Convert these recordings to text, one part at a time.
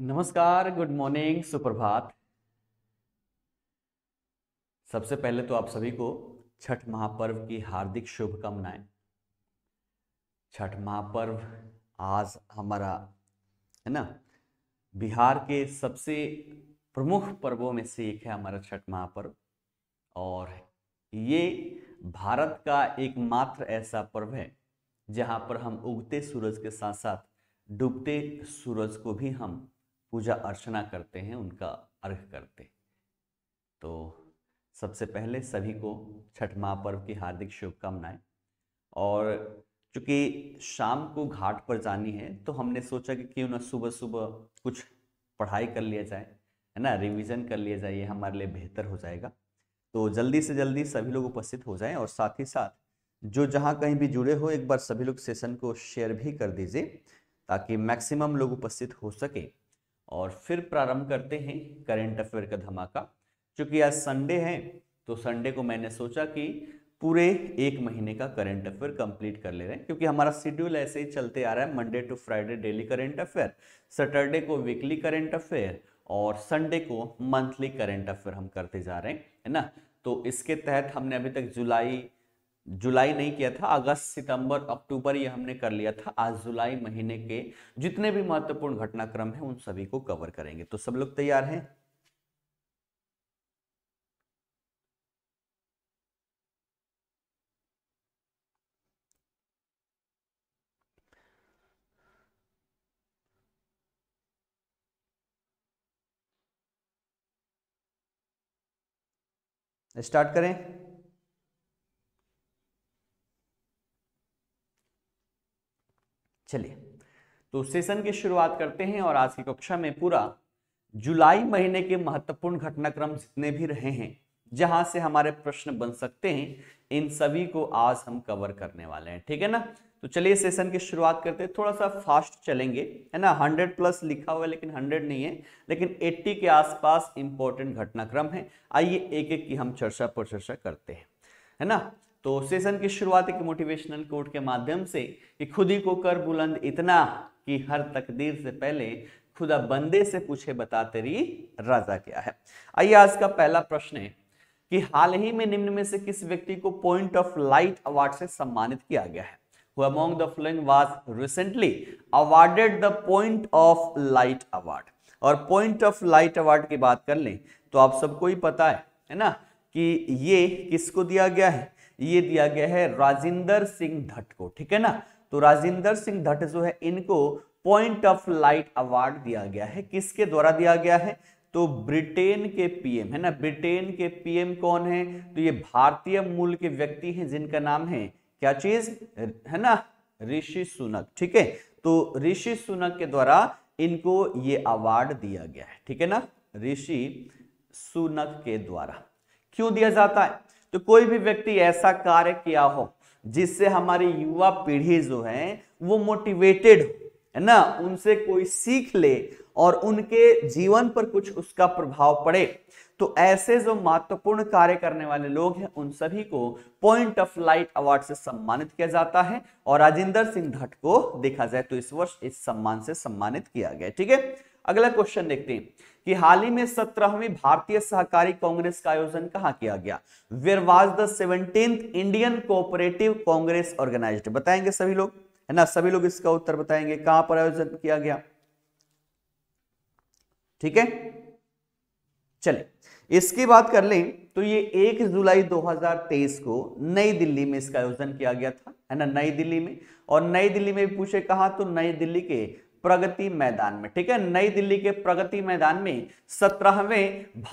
नमस्कार good morning सुप्रभात सबसे पहले तो आप सभी को छठ महापर्व की हार्दिक शुभकामनाएं छठ महापर्व आज हमारा है ना बिहार के सबसे प्रमुख पर्वों में से एक है हमारा छठ महापर्व और ये भारत का एकमात्र ऐसा पर्व है जहाँ पर हम उगते सूरज के साथ साथ डूबते सूरज को भी हम पूजा अर्चना करते हैं उनका अर्घ करते हैं तो सबसे पहले सभी को छठ महापर्व की हार्दिक शुभकामनाएं और चूँकि शाम को घाट पर जानी है तो हमने सोचा कि क्यों ना सुबह सुबह कुछ पढ़ाई कर लिया जाए है ना रिवीजन कर लिया जाए ये हमारे लिए बेहतर हो जाएगा तो जल्दी से जल्दी सभी लोग उपस्थित हो जाएं और साथ ही साथ जो जहाँ कहीं भी जुड़े हो एक बार सभी लोग सेशन को शेयर भी कर दीजिए ताकि मैक्सिमम लोग उपस्थित हो सके और फिर प्रारंभ करते हैं करंट अफेयर का धमाका क्योंकि आज संडे है तो संडे को मैंने सोचा कि पूरे एक महीने का करंट अफेयर कंप्लीट कर ले रहे हैं क्योंकि हमारा शेड्यूल ऐसे ही चलते आ रहा है Monday to Friday daily current affair Saturday को वीकली करंट अफेयर और संडे को मंथली करंट अफेयर हम करते जा रहे हैं है ना तो इसके तहत हमने अभी तक जुलाई जुलाई नहीं किया था अगस्त सितंबर अक्टूबर ये हमने कर लिया था आज जुलाई महीने के जितने भी महत्वपूर्ण घटनाक्रम है उन सभी को कवर करेंगे तो सब लोग तैयार हैं स्टार्ट करें चलिए तो सेशन की शुरुआत करते हैं और आज की कक्षा में पूरा जुलाई महीने के महत्वपूर्ण घटनाक्रम जितने भी रहे हैं जहां से हमारे प्रश्न बन सकते हैं इन सभी को आज हम कवर करने वाले हैं ठीक है ना तो चलिए सेशन की शुरुआत करते हैं थोड़ा सा फास्ट चलेंगे है ना 100 प्लस लिखा हुआ है लेकिन 100 नहीं है लेकिन 80 के आसपास इंपॉर्टेंट घटनाक्रम है आइए एक एक की हम चर्चा पर चर्चा करते हैं है ना तो सेशन की शुरुआत एक मोटिवेशनल कोट के माध्यम से कि खुद ही को कर बुलंद इतना कि हर तकदीर से पहले खुदा बंदे से पूछे बता तेरी राजा क्या है आइए आज का पहला प्रश्न है कि हाल ही में निम्न में से किस व्यक्ति को पॉइंट ऑफ लाइट अवार्ड से सम्मानित किया गया है who among the following was recently awarded the point of और point of light award की बात कर लें तो आप सबको ही पता है है ना कि ये किसको दिया गया है ये दिया गया है राजेंद्र सिंह धट को ठीक है ना तो राजेंद्र सिंह धट जो है इनको पॉइंट ऑफ लाइट अवार्ड दिया गया है किसके द्वारा दिया गया है तो ब्रिटेन के पीएम है ना ब्रिटेन के पीएम कौन है तो ये भारतीय मूल के व्यक्ति हैं जिनका नाम है क्या चीज है ना ऋषि सुनक ठीक है तो ऋषि सुनक के द्वारा इनको ये अवार्ड दिया गया है ठीक है ना ऋषि सुनक के द्वारा क्यों दिया जाता है तो कोई भी व्यक्ति ऐसा कार्य किया हो जिससे हमारी युवा पीढ़ी जो है वो मोटिवेटेड है ना उनसे कोई सीख ले और उनके जीवन पर कुछ उसका प्रभाव पड़े तो ऐसे जो महत्वपूर्ण कार्य करने वाले लोग हैं उन सभी को पॉइंट ऑफ लाइट अवार्ड से सम्मानित किया जाता है और राजेंद्र सिंह भट्ट को देखा जाए तो इस वर्ष इस सम्मान से सम्मानित किया गया ठीक है अगला क्वेश्चन देखते हैं कि हाल ही में सत्रहवीं भारतीय सहकारी कांग्रेस का आयोजन कहां किया गया where was the seventeen Indian cooperative congress organise बताएंगे सभी लोग है ना सभी लोग इसका उत्तर बताएंगे कहां पर आयोजन किया गया ठीक है चले इसकी बात कर लें तो ये 1 जुलाई 2023 को नई दिल्ली में इसका आयोजन किया गया था है ना नई दिल्ली में और नई दिल्ली में पूछे कहा तो नई दिल्ली के प्रगति मैदान में ठीक है नई दिल्ली के प्रगति मैदान में सत्रहवें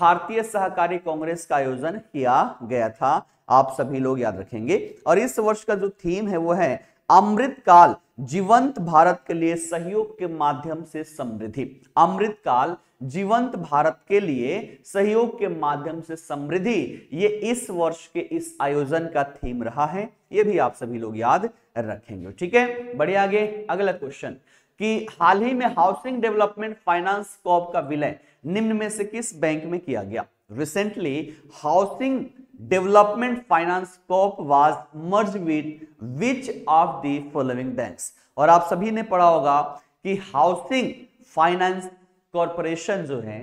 भारतीय सहकारी कांग्रेस का आयोजन किया गया था आप सभी लोग याद रखेंगे और इस वर्ष का जो थीम है वो है अमृत काल जीवंत भारत के लिए सहयोग के माध्यम से समृद्धि अमृत काल जीवंत भारत के लिए सहयोग के माध्यम से समृद्धि ये इस वर्ष के इस आयोजन का थीम रहा है ये भी आप सभी लोग याद रखेंगे ठीक है बढ़िया आगे अगला क्वेश्चन कि हाल ही में हाउसिंग डेवलपमेंट फाइनेंस कॉप का विलय निम्न में से किस बैंक में किया गया recently housing development finance corp was merge with which of the following banks और आप सभी ने पढ़ा होगा कि हाउसिंग फाइनेंस कॉरपोरेशन जो है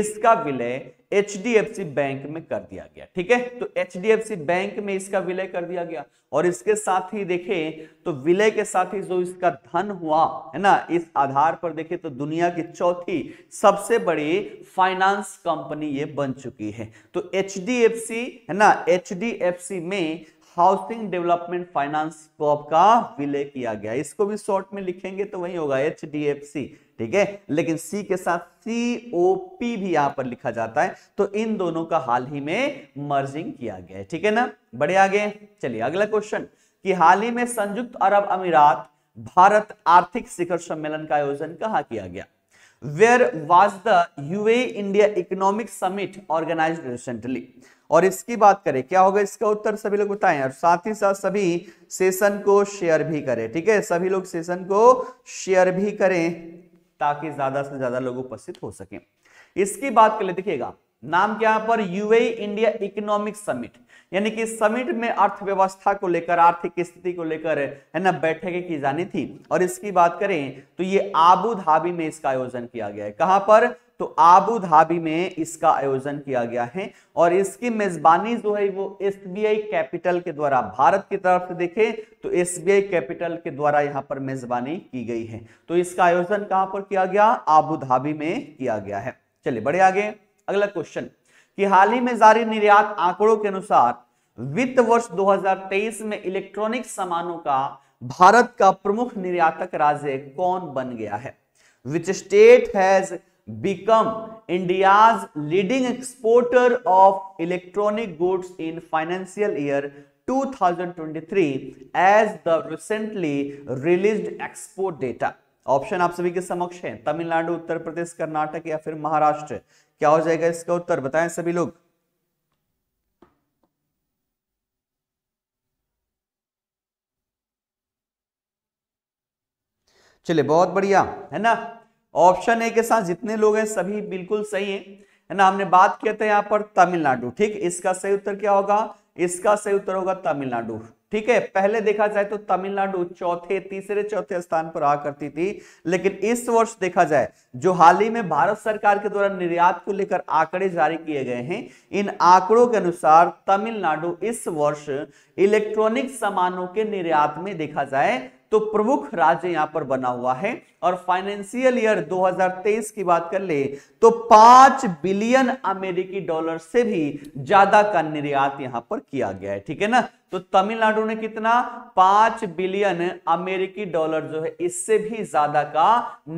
इसका विलय एच बैंक में कर दिया गया ठीक है तो एच बैंक में इसका विलय कर दिया गया और इसके साथ ही देखें तो विलय के साथ ही जो इसका धन हुआ है ना इस आधार पर देखें तो दुनिया की चौथी सबसे बड़ी फाइनेंस कंपनी ये बन चुकी है तो एच है ना एच में हाउसिंग डेवलपमेंट फाइनेंस कॉप का विलय किया गया इसको भी शॉर्ट में लिखेंगे तो वही होगा एच ठीक है लेकिन सी के साथ सी ओ पी भी यहां पर लिखा जाता है तो इन दोनों का हाल ही में मर्जिंग किया गया है ठीक है ना बड़े आगे चलिए अगला क्वेश्चन कि हाल ही में संयुक्त अरब अमीरात भारत आर्थिक शिखर सम्मेलन का आयोजन कहा किया गया where was the U A India economic summit organise recently और इसकी बात करें क्या होगा इसका उत्तर सभी लोग बताएं और साथ ही साथ सभी सेशन को शेयर भी करें ठीक है सभी लोग सेशन को शेयर भी करें ताकि ज्यादा से ज्यादा लोग उपस्थित हो सके इसकी बात कर ले देखिएगा नाम क्या है पर यूए इंडिया इकोनॉमिक समिट यानी कि समिट में अर्थव्यवस्था को लेकर आर्थिक स्थिति को लेकर है ना बैठकें की जानी थी और इसकी बात करें तो ये आबू धाबी में इसका आयोजन किया गया है कहां पर तो आबू धाबी में इसका आयोजन किया गया है और इसकी मेजबानी जो है वो एसबीआई कैपिटल के द्वारा भारत की तरफ से देखें तो एसबीआई कैपिटल के द्वारा यहां पर मेजबानी की गई है तो इसका आयोजन कहां पर किया गया आबू धाबी में किया गया है चलिए बड़े आगे अगला क्वेश्चन कि हाल ही में जारी निर्यात आंकड़ों के अनुसार वित्त वर्ष दो में इलेक्ट्रॉनिक सामानों का भारत का प्रमुख निर्यातक राज्य कौन बन गया है which state has become India's leading exporter of electronic goods in financial year 2023 as the recently release export data option आप सभी के समक्ष है तमिलनाडु उत्तर प्रदेश कर्नाटक या फिर महाराष्ट्र क्या हो जाएगा इसका उत्तर बताएं सभी लोग चलिए बहुत बढ़िया है ना ऑप्शन ए के साथ जितने लोग हैं सभी बिल्कुल सही हैं है ना हमने बात किया था यहाँ पर तमिलनाडु ठीक इसका सही उत्तर क्या होगा इसका सही उत्तर होगा तमिलनाडु ठीक है पहले देखा जाए तो तमिलनाडु चौथे तीसरे चौथे स्थान पर आ करती थी लेकिन इस वर्ष देखा जाए जो हाल ही में भारत सरकार के द्वारा निर्यात को लेकर आंकड़े जारी किए गए हैं इन आंकड़ों के अनुसार तमिलनाडु इस वर्ष इलेक्ट्रॉनिक सामानों के निर्यात में देखा जाए तो प्रमुख राज्य यहां पर बना हुआ है और फाइनेंशियल ईयर 2023 की बात कर ले तो पांच बिलियन अमेरिकी डॉलर से भी ज्यादा का निर्यात यहां पर किया गया है ठीक है ना तो तमिलनाडु ने कितना पांच बिलियन अमेरिकी डॉलर जो है इससे भी ज्यादा का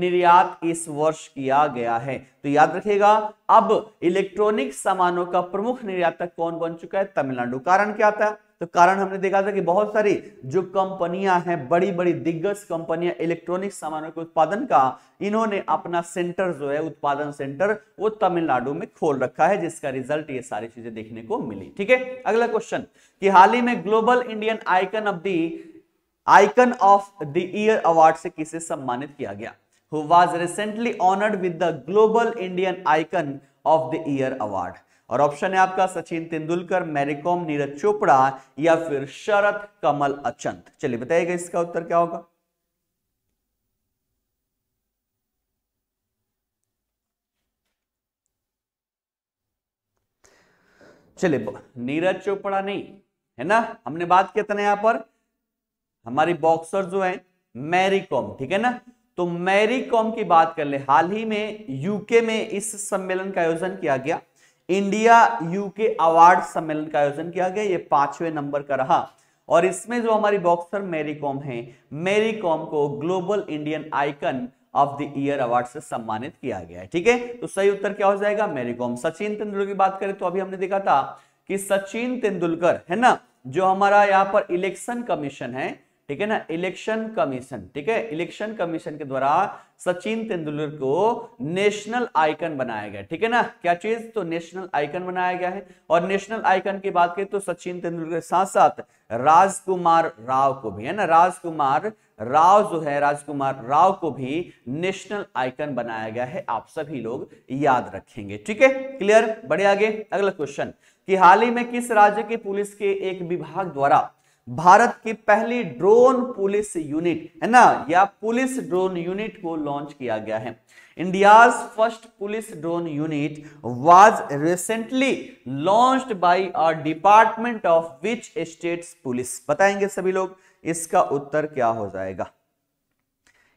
निर्यात इस वर्ष किया गया है तो याद रखिएगा अब इलेक्ट्रॉनिक सामानों का प्रमुख निर्यातक कौन बन चुका है तमिलनाडु कारण क्या था तो कारण हमने देखा था कि बहुत सारी जो कंपनियां हैं बड़ी बड़ी दिग्गज कंपनियां इलेक्ट्रॉनिक सामानों के उत्पादन का इन्होंने अपना सेंटर जो है उत्पादन सेंटर वो तमिलनाडु में खोल रखा है जिसका रिजल्ट ये सारी चीजें देखने को मिली ठीक है अगला क्वेश्चन कि हाल ही में global Indian icon of the icon of the year award से किसे सम्मानित किया गया who was recently honoured with the global Indian icon of the year award और ऑप्शन है आपका सचिन तेंदुलकर मैरीकॉम नीरज चोपड़ा या फिर शरद कमल अचंत चलिए बताइएगा इसका उत्तर क्या होगा चलिए नीरज चोपड़ा नहीं है ना हमने बात किया था ना यहां पर हमारी बॉक्सर जो है मैरीकॉम ठीक है ना तो मैरीकॉम की बात कर ले हाल ही में यूके में इस सम्मेलन का आयोजन किया गया इंडिया यूके अवार्ड सम्मेलन का आयोजन किया गया ये पांचवें नंबर का रहा और इसमें जो हमारी बॉक्सर मेरी कॉम है मेरी कॉम को global Indian icon of the year award से सम्मानित किया गया है ठीक है तो सही उत्तर क्या हो जाएगा मेरी कॉम सचिन तेंदुलकर की बात करें तो अभी हमने देखा था कि सचिन तेंदुलकर है ना जो हमारा यहाँ पर इलेक्शन कमीशन है ठीक है ना इलेक्शन कमीशन ठीक है इलेक्शन कमीशन के द्वारा सचिन तेंदुलकर को नेशनल आइकन बनाया गया ठीक है ना क्या चीज तो नेशनल आइकन बनाया गया है और नेशनल आइकन की बात करें तो सचिन तेंदुलकर के साथ साथ राजकुमार राव को भी है ना राजकुमार राव जो है राजकुमार राव को भी नेशनल आइकन बनाया गया है आप सभी लोग याद रखेंगे ठीक है क्लियर बढ़े आगे अगला क्वेश्चन कि हाल ही में किस राज्य के पुलिस के एक विभाग द्वारा भारत की पहली ड्रोन पुलिस यूनिट है ना या पुलिस ड्रोन यूनिट को लॉन्च किया गया है India first police drone unit was recently launched by a department of which states police बताएंगे सभी लोग इसका उत्तर क्या हो जाएगा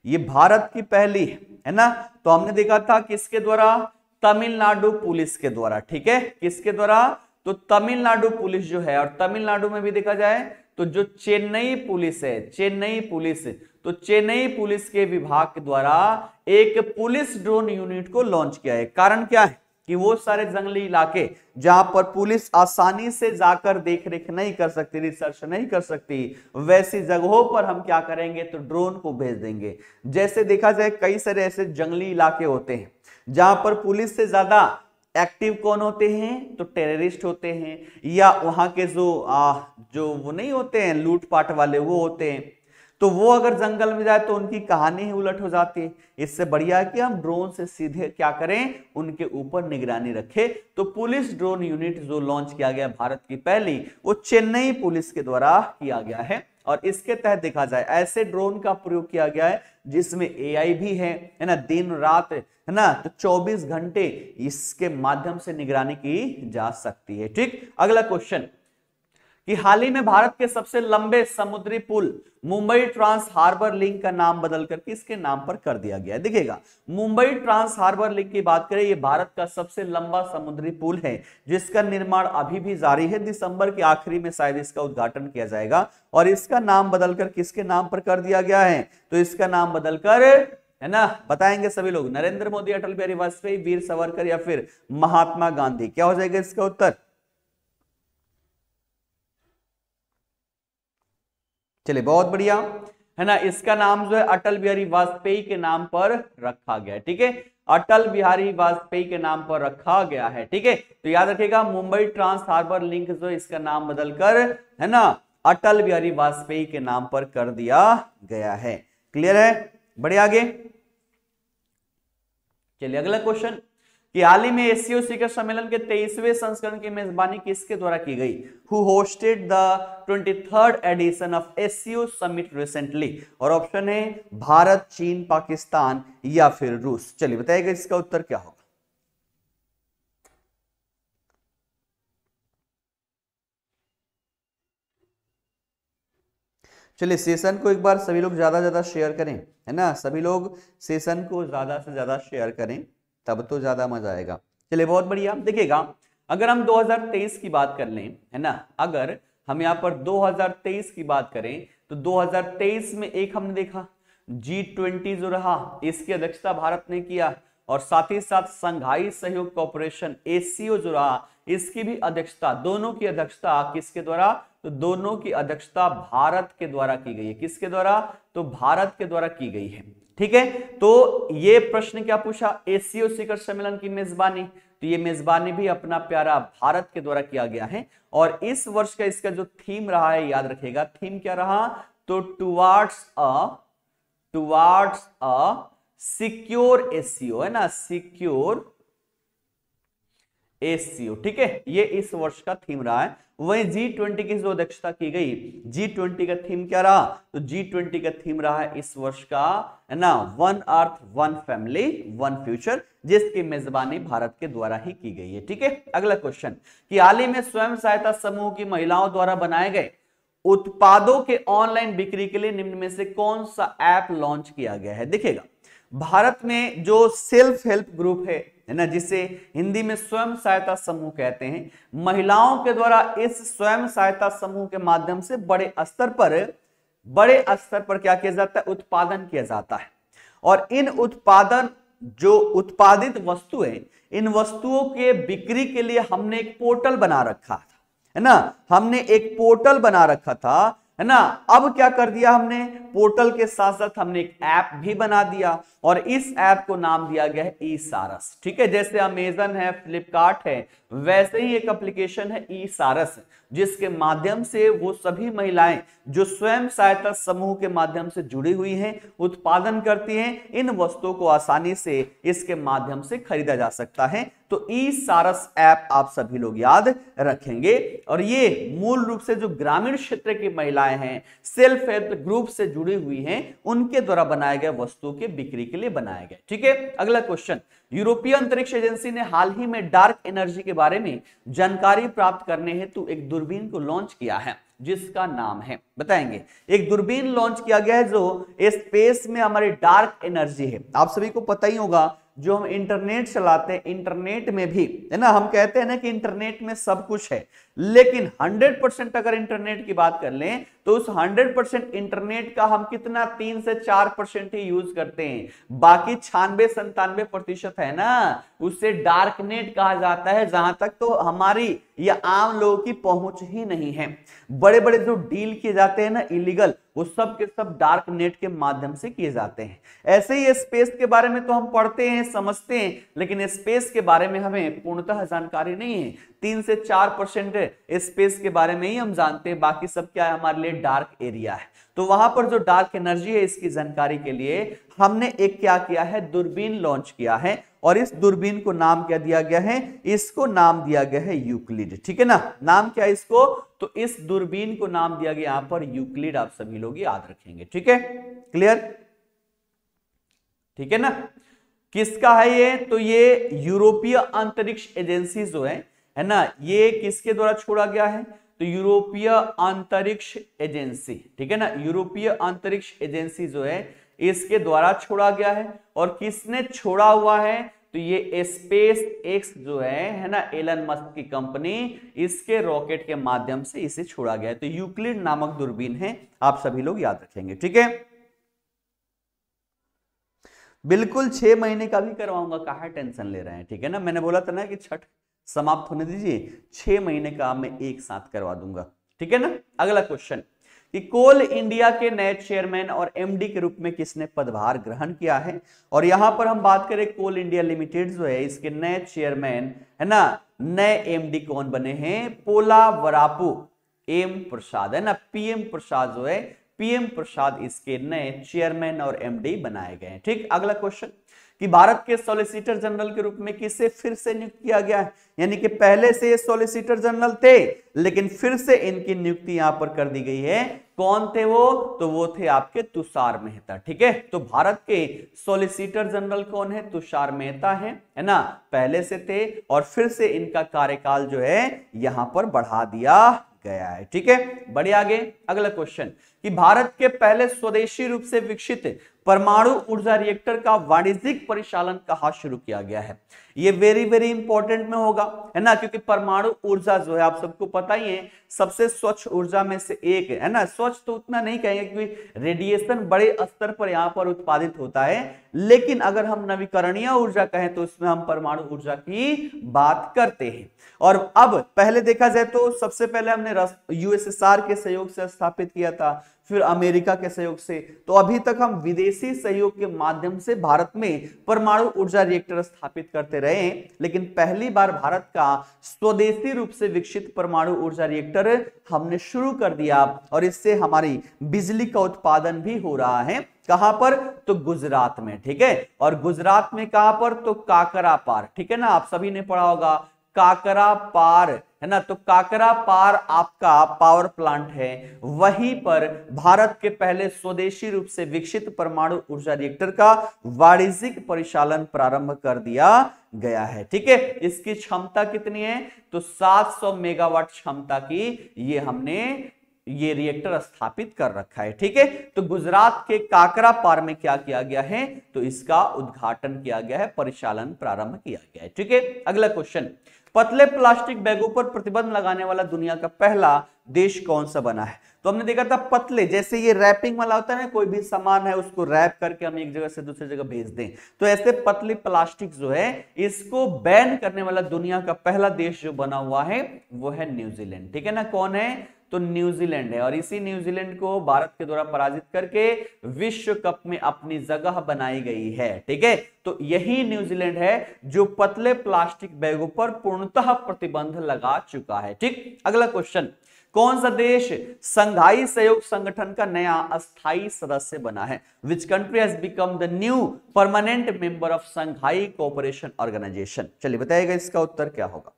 ये भारत की पहली है ना तो हमने देखा था किसके द्वारा तमिलनाडु पुलिस के द्वारा ठीक है किसके द्वारा तो तमिलनाडु पुलिस जो है और तमिलनाडु में भी देखा जाए तो जो चेन्नई पुलिस है चेन्नई पुलिस तो चेन्नई पुलिस के विभाग के द्वारा एक पुलिस ड्रोन यूनिट को लॉन्च किया है कारण क्या है कि वो सारे जंगली इलाके जहां पर पुलिस आसानी से जाकर देख रेख नहीं कर सकती रिसर्च नहीं कर सकती वैसी जगहों पर हम क्या करेंगे तो ड्रोन को भेज देंगे जैसे देखा जाए कई सारे ऐसे जंगली इलाके होते हैं जहां पर पुलिस से ज्यादा एक्टिव कौन होते हैं तो टेररिस्ट होते हैं या वहां के जो आ, जो वो नहीं होते हैं लूटपाट वाले वो होते हैं तो वो अगर जंगल में जाए तो उनकी कहानी ही उलट हो जाती है इससे बढ़िया है कि हम ड्रोन से सीधे क्या करें उनके ऊपर निगरानी रखें तो पुलिस ड्रोन यूनिट जो लॉन्च किया गया भारत की पहली वो चेन्नई पुलिस के द्वारा किया गया है और इसके तहत देखा जाए ऐसे ड्रोन का प्रयोग किया गया है जिसमें एआई भी है है ना दिन रात है ना तो 24 घंटे इसके माध्यम से निगरानी की जा सकती है ठीक अगला क्वेश्चन कि हाल ही में भारत के सबसे लंबे समुद्री पुल मुंबई ट्रांस हार्बर लिंक का नाम बदलकर किसके नाम पर कर दिया गया है देखिएगा मुंबई ट्रांस हार्बर लिंक की बात करें ये भारत का सबसे लंबा समुद्री पुल है जिसका निर्माण अभी भी जारी है दिसंबर के आखिरी में शायद इसका उद्घाटन किया जाएगा और इसका नाम बदलकर किसके नाम पर कर दिया गया है तो इसका नाम बदलकर है ना बताएंगे सभी लोग नरेंद्र मोदी अटल बिहारी वाजपेयी वीर सावरकर या फिर महात्मा गांधी क्या हो जाएगा इसका उत्तर चलिए बहुत बढ़िया है ना इसका नाम जो है अटल बिहारी वाजपेयी के नाम पर रखा गया ठीक है अटल बिहारी वाजपेयी के नाम पर रखा गया है ठीक है तो याद रखिएगा मुंबई ट्रांस हार्बर लिंक जो इसका नाम बदलकर है ना अटल बिहारी वाजपेयी के नाम पर कर दिया गया है क्लियर है बढ़े आगे चलिए अगला क्वेश्चन कि हाल ही में एससीओ शिखर सम्मेलन के तेईसवें संस्करण की मेजबानी किसके द्वारा की गई who hosted the third edition of SCO summit recently और ऑप्शन है भारत चीन पाकिस्तान या फिर रूस चलिए बताइएगा इसका उत्तर क्या होगा चलिए सेशन को एक बार सभी लोग ज्यादा ज्यादा शेयर करें है ना सभी लोग सेशन को ज्यादा से ज्यादा शेयर करें तब तो ज़्यादा मज़ा आएगा चलिए बहुत बढ़िया देखिएगा अगर हम 2023 की बात कर लें है ना अगर हम यहाँ पर 2023 की बात करें तो 2023 में एक हमने देखा जी ट्वेंटी जो रहा इसकी अध्यक्षता भारत ने किया और साथ ही साथ संघाई सहयोग कॉरपोरेशन एसीओ जो रहा इसकी भी अध्यक्षता दोनों की अध्यक्षता किसके द्वारा तो दोनों की अध्यक्षता भारत के द्वारा की गई है किसके द्वारा तो भारत के द्वारा की गई है ठीक है तो ये प्रश्न क्या पूछा एसीओ शिखर सम्मेलन की मेजबानी तो ये मेजबानी भी अपना प्यारा भारत के द्वारा किया गया है और इस वर्ष का इसका जो थीम रहा है याद रखेगा थीम क्या रहा तो towards a towards a secure SCO है ना सिक्योर एसीओ ठीक है ये इस वर्ष का थीम रहा है वहीं जी ट्वेंटी की जो अध्यक्षता की गई जी ट्वेंटी का थीम क्या रहा तो जी ट्वेंटी का थीम रहा है इस वर्ष का है ना one earth one family one future जिसकी मेजबानी भारत के द्वारा ही की गई है ठीक है अगला क्वेश्चन कि हाल ही में स्वयं सहायता समूह की महिलाओं द्वारा बनाए गए उत्पादों के ऑनलाइन बिक्री के लिए निम्न में से कौन सा ऐप लॉन्च किया गया है देखिएगा भारत में जो सेल्फ हेल्प ग्रुप है है ना जिसे हिंदी में स्वयं सहायता समूह कहते हैं महिलाओं के द्वारा इस स्वयं सहायता समूह के माध्यम से बड़े स्तर पर बड़े स्तर पर क्या किया जाता है उत्पादन किया जाता है और इन उत्पादन जो उत्पादित वस्तुएं इन वस्तुओं के बिक्री के लिए हमने एक पोर्टल बना रखा था है ना हमने एक पोर्टल बना रखा था है ना अब क्या कर दिया हमने पोर्टल के साथ साथ हमने एक ऐप भी बना दिया और इस ऐप को नाम दिया गया है ई सारस ठीक है जैसे अमेजन है फ्लिपकार्ट है वैसे ही एक एप्लीकेशन है ई सारस जिसके माध्यम से वो सभी महिलाएं जो स्वयं सहायता समूह के माध्यम से जुड़ी हुई हैं उत्पादन करती हैं इन वस्तुओं को आसानी से इसके माध्यम से खरीदा जा सकता है तो ई सारस ऐप आप सभी लोग याद रखेंगे और ये मूल रूप से जो ग्रामीण क्षेत्र की महिलाएं हैं सेल्फ हेल्प ग्रुप से जुड़ी हुई हैं उनके द्वारा बनाए गए वस्तुओं के बिक्री के लिए बनाए गए ठीक है अगला क्वेश्चन यूरोपीय अंतरिक्ष एजेंसी ने हाल ही में डार्क एनर्जी के बारे में जानकारी प्राप्त करने हेतु एक दुर्ग दूरबीन को लॉन्च किया है जिसका नाम है बताएंगे एक दूरबीन लॉन्च किया गया है जो स्पेस में हमारी डार्क एनर्जी है आप सभी को पता ही होगा जो हम इंटरनेट चलाते हैं इंटरनेट में भी है ना हम कहते हैं ना कि इंटरनेट में सब कुछ है लेकिन 100 परसेंट अगर इंटरनेट की बात कर लें तो उस 100 परसेंट इंटरनेट का हम कितना तीन से चार परसेंट ही यूज करते हैं बाकी छानबे संतानवे प्रतिशत है ना उससे डार्क नेट कहा जाता है जहां तक तो हमारी या आम लोगों की पहुंच ही नहीं है बड़े बड़े जो डील किए जाते हैं ना इलीगल वो सब के सब डार्क नेट के माध्यम से किए जाते हैं ऐसे ही स्पेस के बारे में तो हम पढ़ते हैं समझते हैं लेकिन स्पेस के बारे में हमें पूर्णतः जानकारी नहीं है तीन से चार परसेंट स्पेस के बारे में ही हम जानते हैं बाकी सब क्या है हमारे लिए डार्क एरिया है तो वहां पर जो डार्क एनर्जी है इसकी जानकारी के लिए हमने एक क्या किया है दूरबीन लॉन्च किया है और इस दूरबीन को नाम क्या दिया गया है इसको नाम दिया गया है यूक्लिड ठीक है ना नाम क्या इसको तो इस दूरबीन को नाम दिया गया यहां पर यूक्लिड आप सभी लोग याद रखेंगे ठीक है क्लियर ठीक है ना किसका है ये तो ये यूरोपीय अंतरिक्ष एजेंसी जो है है ना ये किसके द्वारा छोड़ा गया है तो यूरोपीय अंतरिक्ष एजेंसी ठीक है ना यूरोपीय अंतरिक्ष एजेंसी जो है इसके द्वारा छोड़ा गया है और किसने छोड़ा हुआ है तो ये स्पेस एक्स जो है है ना एलन मस्क की कंपनी इसके रॉकेट के माध्यम से इसे छोड़ा गया है तो यूक्लिड नामक दूरबीन है आप सभी लोग याद रखेंगे ठीक है बिल्कुल छह महीने का भी करवाऊंगा कहा टेंशन ले रहे हैं ठीक है ना मैंने बोला था ना कि छठ समाप्त होने दीजिए छह महीने का मैं एक साथ करवा दूंगा ठीक है ना अगला क्वेश्चन कि कोल इंडिया के नए चेयरमैन और एमडी के रूप में किसने पदभार ग्रहण किया है और यहां पर हम बात करें कोल इंडिया लिमिटेड जो है इसके नए चेयरमैन है ना नए एमडी कौन बने हैं पोला वरापू एम प्रसाद है ना पीएम प्रसाद जो है पीएम प्रसाद इसके नए चेयरमैन और एमडी बनाए गए हैं ठीक अगला क्वेश्चन कि भारत के सोलिसिटर जनरल के रूप में किसे फिर से नियुक्त किया गया है यानी कि पहले से ये सोलिसिटर जनरल थे लेकिन फिर से इनकी नियुक्ति यहां पर कर दी गई है कौन थे वो तो वो थे आपके तुषार मेहता ठीक है तो भारत के सोलिसिटर जनरल कौन है तुषार मेहता है है ना पहले से थे और फिर से इनका कार्यकाल जो है यहां पर बढ़ा दिया गया है ठीक है बढ़िया आगे अगला क्वेश्चन कि भारत के पहले स्वदेशी रूप से विकसित परमाणु ऊर्जा रिएक्टर का वाणिज्यिक परिचालन कहा शुरू किया गया है ये वेरी वेरी इंपॉर्टेंट में होगा है ना क्योंकि परमाणु ऊर्जा जो है आप सबको पता ही है सबसे स्वच्छ ऊर्जा में से एक है ना स्वच्छ तो उतना नहीं कहेंगे क्योंकि रेडिएशन बड़े स्तर पर यहाँ पर उत्पादित होता है लेकिन अगर हम नवीकरणीय ऊर्जा कहें तो इसमें हम परमाणु ऊर्जा की बात करते हैं और अब पहले देखा जाए तो सबसे पहले हमने यूएसएसआर के सहयोग से स्थापित किया था फिर अमेरिका के सहयोग से तो अभी तक हम विदेशी सहयोग के माध्यम से भारत में परमाणु ऊर्जा रिएक्टर स्थापित करते रहे लेकिन पहली बार भारत का स्वदेशी रूप से विकसित परमाणु ऊर्जा रिएक्टर हमने शुरू कर दिया और इससे हमारी बिजली का उत्पादन भी हो रहा है कहां पर तो गुजरात में ठीक है और गुजरात में कहां पर तो काकरा पार ठीक है ना आप सभी ने पढ़ा होगा काकरा पार है ना तो काकरा पार आपका पावर प्लांट है वहीं पर भारत के पहले स्वदेशी रूप से विकसित परमाणु ऊर्जा रिएक्टर का वाणिज्यिक परिचालन प्रारंभ कर दिया गया है ठीक है इसकी क्षमता कितनी है तो 700 मेगावाट क्षमता की ये हमने ये रिएक्टर स्थापित कर रखा है ठीक है तो गुजरात के काकरा पार में क्या किया गया है तो इसका उद्घाटन किया गया है परिचालन प्रारंभ किया गया है ठीक है अगला क्वेश्चन पतले प्लास्टिक बैगों पर प्रतिबंध लगाने वाला दुनिया का पहला देश कौन सा बना है तो हमने देखा था पतले जैसे ये रैपिंग वाला होता है ना कोई भी सामान है उसको रैप करके हम एक जगह से दूसरी जगह भेज दें तो ऐसे पतले प्लास्टिक जो है इसको बैन करने वाला दुनिया का पहला देश जो बना हुआ है वो है न्यूजीलैंड ठीक है ना कौन है तो न्यूजीलैंड है और इसी न्यूजीलैंड को भारत के द्वारा पराजित करके विश्व कप में अपनी जगह बनाई गई है ठीक है तो यही न्यूजीलैंड है जो पतले प्लास्टिक बैगों पर पूर्णतः प्रतिबंध लगा चुका है ठीक अगला क्वेश्चन कौन सा देश संघाई सहयोग संगठन का नया अस्थाई सदस्य बना है which country has become the new permanent member of Shanghai cooperation organisation चलिए बताइएगा इसका उत्तर क्या होगा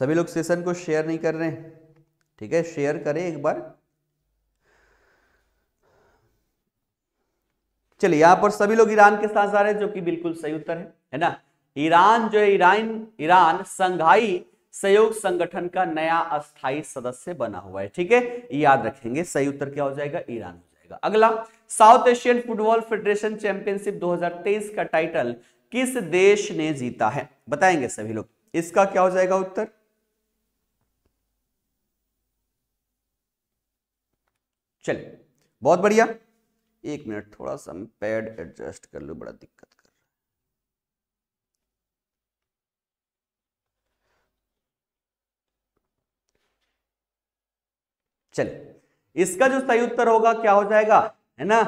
सभी लोग सेशन को शेयर नहीं कर रहे हैं ठीक है शेयर करें एक बार चलिए यहां पर सभी लोग ईरान के साथ जा रहे हैं जो कि बिल्कुल सही उत्तर है है ना ईरान जो है ईरान ईरान संघाई सहयोग संगठन का नया अस्थायी सदस्य बना हुआ है ठीक है याद रखेंगे सही उत्तर क्या हो जाएगा ईरान हो जाएगा अगला south Asian football federation championship 2023 का टाइटल किस देश ने जीता है बताएंगे सभी लोग इसका क्या हो जाएगा उत्तर चलिए बहुत बढ़िया एक मिनट थोड़ा सा मैं पैड एडजस्ट कर लू बड़ा दिक्कत कर रहा चलिए इसका जो सही उत्तर होगा क्या हो जाएगा है ना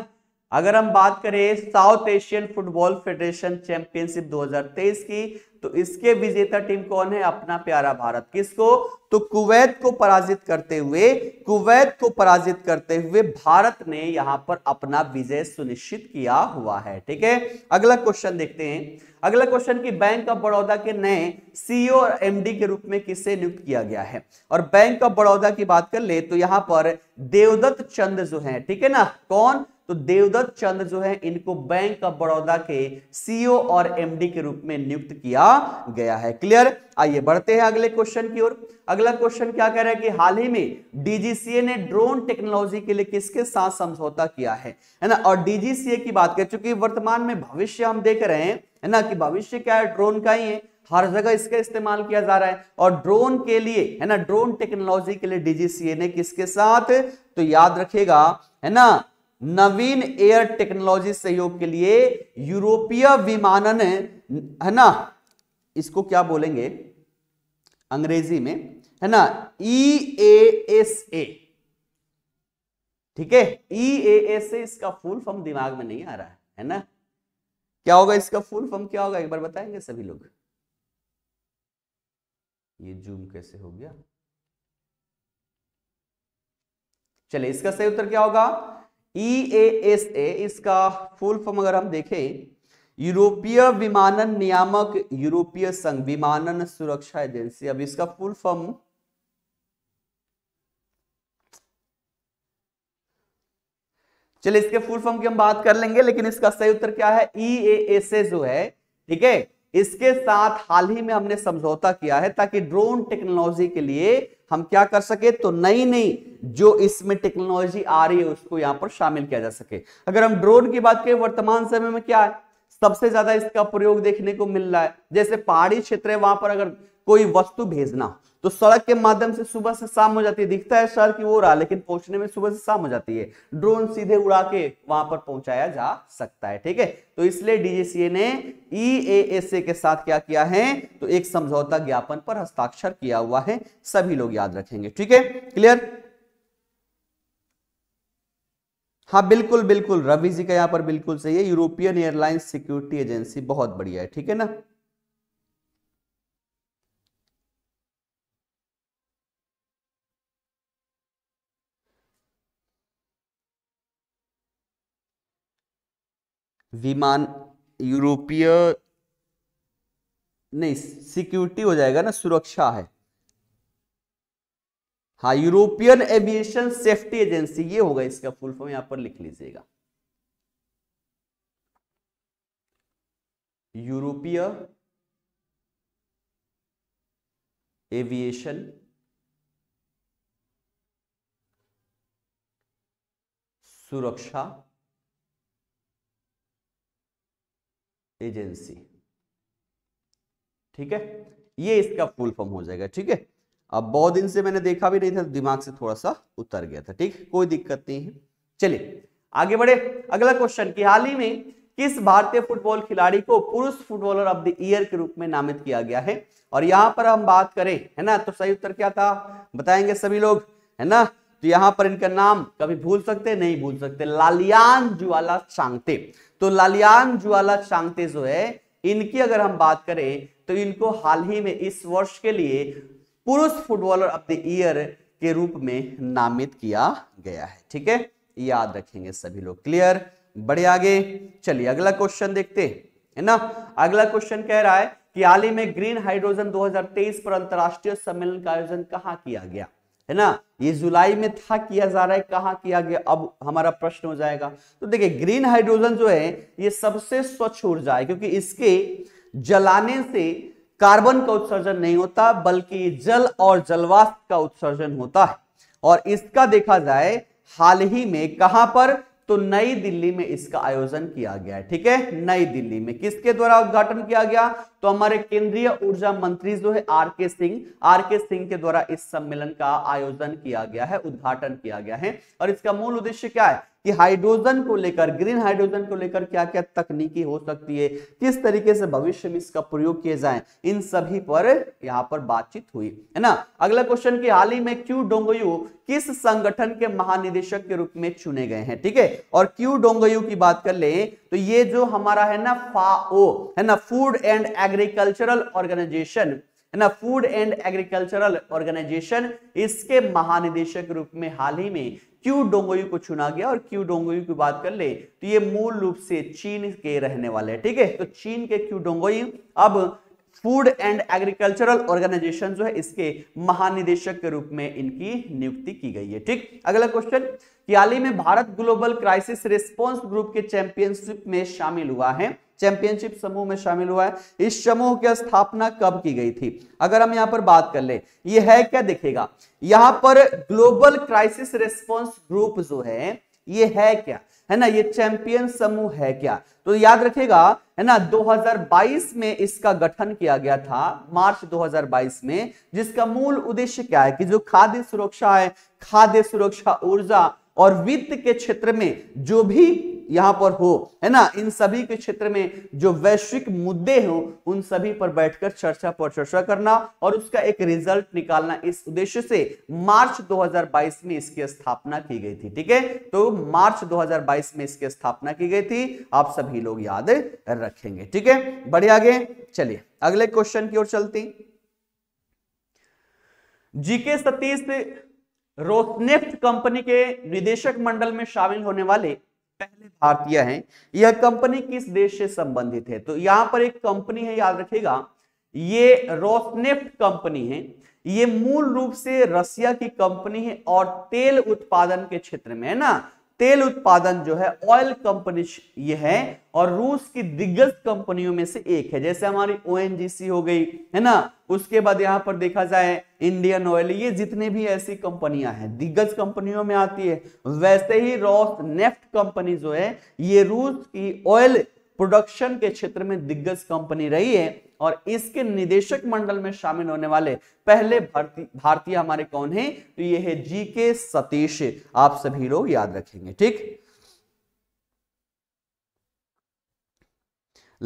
अगर हम बात करें south Asian football federation championship 2023 की तो इसके विजेता टीम कौन है अपना प्यारा भारत किसको तो कुवैत को पराजित करते हुए कुवैत को पराजित करते हुए भारत ने यहां पर अपना विजय सुनिश्चित किया हुआ है ठीक है अगला क्वेश्चन देखते हैं अगला क्वेश्चन कि बैंक ऑफ बड़ौदा के नए सीईओ e और एमडी के रूप में किसे नियुक्त किया गया है और बैंक ऑफ बड़ौदा की बात कर ले तो यहां पर देवदत्त चंद जो है ठीक है ना कौन तो देवदत्त चंद्र जो है इनको बैंक ऑफ बड़ौदा के सीओ e और एमडी के रूप में नियुक्त किया गया है क्लियर आइए बढ़ते हैं अगले क्वेश्चन की ओर अगला क्वेश्चन क्या कह रहा है कि हाल ही में डीजीसीए ने ड्रोन टेक्नोलॉजी के लिए किसके साथ समझौता किया है है ना और डीजीसीए की बात करें चूंकि वर्तमान में भविष्य हम देख रहे हैं है ना कि भविष्य क्या है ड्रोन का ही है हर जगह इसका इस्तेमाल किया जा रहा है और ड्रोन के लिए है ना ड्रोन टेक्नोलॉजी के लिए डीजीसीए ने किसके साथ तो याद रखेगा है ना नवीन एयर टेक्नोलॉजी सहयोग के लिए यूरोपीय विमानन है ना इसको क्या बोलेंगे अंग्रेजी में है ना ई ए एस ए ठीक है ई ए एस ए इसका फुल फॉर्म दिमाग में नहीं आ रहा है है ना क्या होगा इसका फुल फॉर्म क्या होगा एक बार बताएंगे सभी लोग ये जूम कैसे हो गया चले इसका सही उत्तर क्या होगा ई ए एस ए इसका फुल फॉर्म अगर हम देखें यूरोपीय विमानन नियामक यूरोपीय संघ विमानन सुरक्षा एजेंसी अब इसका फुल फॉर्म चलिए इसके फुल फॉर्म की हम बात कर लेंगे लेकिन इसका सही उत्तर क्या है ई ए एस ए जो है ठीक है इसके साथ हाल ही में हमने समझौता किया है ताकि ड्रोन टेक्नोलॉजी के लिए हम क्या कर सके तो नई नई जो इसमें टेक्नोलॉजी आ रही है उसको यहां पर शामिल किया जा सके अगर हम ड्रोन की बात करें वर्तमान समय में क्या है सबसे ज्यादा इसका प्रयोग देखने को मिल रहा है जैसे पहाड़ी क्षेत्र है वहां पर अगर कोई वस्तु भेजना तो सड़क के माध्यम से सुबह से शाम हो जाती है दिखता है शहर की ओर आ लेकिन पहुंचने में सुबह से शाम हो जाती है ड्रोन सीधे उड़ा के वहां पर पहुंचाया जा सकता है ठीक है तो इसलिए डीजीसीए ने ईएएसए e के साथ क्या किया है तो एक समझौता ज्ञापन पर हस्ताक्षर किया हुआ है सभी लोग याद रखेंगे ठीक है क्लियर हाँ बिल्कुल बिल्कुल रवि जी का यहाँ पर बिल्कुल सही है यूरोपियन एयरलाइंस सिक्योरिटी एजेंसी बहुत बढ़िया है ठीक है ना विमान यूरोपीय नहीं सिक्योरिटी हो जाएगा ना सुरक्षा है हाँ यूरोपियन एविएशन सेफ्टी एजेंसी ये होगा इसका फुल फॉर्म यहां पर लिख लीजिएगा यूरोपीय एविएशन सुरक्षा एजेंसी ठीक है ये इसका फुल फॉर्म हो जाएगा ठीक है अब बहुत दिन से मैंने देखा भी नहीं था दिमाग से थोड़ा सा उतर गया था ठीक कोई दिक्कत नहीं है चलिए आगे बढ़े अगला क्वेश्चन की हाल ही में किस भारतीय फुटबॉल खिलाड़ी को पुरुष फुटबॉलर ऑफ द ईयर के रूप में नामित किया गया है और यहाँ पर हम बात करें है ना तो सही उत्तर क्या था बताएंगे सभी लोग है ना तो यहां पर इनका नाम कभी भूल सकते नहीं भूल सकते लालियान जुआला चांगते तो लालियान ज्वाला चांगते जो है इनकी अगर हम बात करें तो इनको हाल ही में इस वर्ष के लिए पुरुष फुटबॉलर ऑफ द ईयर के रूप में नामित किया गया है ठीक है याद रखेंगे सभी लोग क्लियर बड़े आगे चलिए अगला क्वेश्चन देखते है ना अगला क्वेश्चन कह रहा है कि हाल ही में ग्रीन हाइड्रोजन 2023 पर अंतर्राष्ट्रीय सम्मेलन का आयोजन कहां किया गया है ना ये जुलाई में था किया जा रहा है कहा किया गया अब हमारा प्रश्न हो जाएगा तो देखिए ग्रीन हाइड्रोजन जो है ये सबसे स्वच्छ ऊर्जा है क्योंकि इसके जलाने से कार्बन का उत्सर्जन नहीं होता बल्कि जल और जलवाष्प का उत्सर्जन होता है और इसका देखा जाए हाल ही में कहां पर तो नई दिल्ली में इसका आयोजन किया गया है ठीक है नई दिल्ली में किसके द्वारा उद्घाटन किया गया तो हमारे केंद्रीय ऊर्जा मंत्री जो है आर के सिंह आर के सिंह के द्वारा इस सम्मेलन का आयोजन किया गया है उद्घाटन किया गया है और इसका मूल उद्देश्य क्या है कि हाइड्रोजन को लेकर ग्रीन हाइड्रोजन को लेकर क्या क्या तकनीकी हो सकती है किस तरीके से भविष्य में इसका प्रयोग किए जाए इन सभी पर यहाँ पर बातचीत हुई है ना अगला क्वेश्चन की हाल ही में क्यू डोंगयू किस संगठन के महानिदेशक के रूप में चुने गए हैं ठीक है और क्यू डोंगयू की बात कर ले तो ये जो हमारा है ना फाओ है ना फूड एंड एग्रीकल्चरल ऑर्गेनाइजेशन है ना फूड एंड एग्रीकल्चरल ऑर्गेनाइजेशन इसके महानिदेशक रूप में हाल ही में क्यू डोंगोई को चुना गया और क्यू डोंगोई की बात कर ले तो ये मूल रूप से चीन के रहने वाले ठीक है तो चीन के क्यू डोंगोई अब फूड एंड एग्रीकल्चरल ऑर्गेनाइजेशन जो है इसके महानिदेशक के रूप में इनकी नियुक्ति की गई है ठीक अगला क्वेश्चन याली में Bharat global crisis response group के चैंपियनशिप में शामिल हुआ है चैंपियनशिप समूह में शामिल हुआ है इस समूह की स्थापना कब की गई थी अगर हम यहां पर बात कर ले ये है क्या देखेगा यहां पर ग्लोबल क्राइसिस रिस्पॉन्स ग्रुप जो है ये है क्या है ना ये चैंपियन समूह है क्या तो याद रखेगा है ना 2022 में इसका गठन किया गया था मार्च 2022 में जिसका मूल उद्देश्य क्या है कि जो खाद्य सुरक्षा है खाद्य सुरक्षा ऊर्जा और वित्त के क्षेत्र में जो भी यहाँ पर हो है ना इन सभी के क्षेत्र में जो वैश्विक मुद्दे हो उन सभी पर बैठकर चर्चा पर चर्चा करना और उसका एक रिजल्ट निकालना इस उद्देश्य से मार्च 2022 में इसकी स्थापना की गई थी ठीक है तो मार्च 2022 में इसकी स्थापना की गई थी आप सभी लोग याद रखेंगे ठीक है बढ़िया आगे चलिए अगले क्वेश्चन की ओर चलती जीके सतीश रोथनेफ्ट कंपनी के निदेशक मंडल में शामिल होने वाले पहले भारतीय हैं यह कंपनी किस देश से संबंधित है तो यहां पर एक कंपनी है याद रखेगा ये रोसनेफ्ट कंपनी है ये मूल रूप से रसिया की कंपनी है और तेल उत्पादन के क्षेत्र में है ना तेल उत्पादन जो है ऑयल कंपनी ये है और रूस की दिग्गज कंपनियों में से एक है जैसे हमारी ओ हो गई है ना उसके बाद यहाँ पर देखा जाए इंडियन ऑयल ये जितने भी ऐसी कंपनियां हैं दिग्गज कंपनियों में आती है वैसे ही रॉस नेफ्ट कंपनी जो है ये रूस की ऑयल प्रोडक्शन के क्षेत्र में दिग्गज कंपनी रही है और इसके निदेशक मंडल में शामिल होने वाले पहले भारतीय हमारे कौन है तो ये है जी के सतीश आप सभी लोग याद रखेंगे ठीक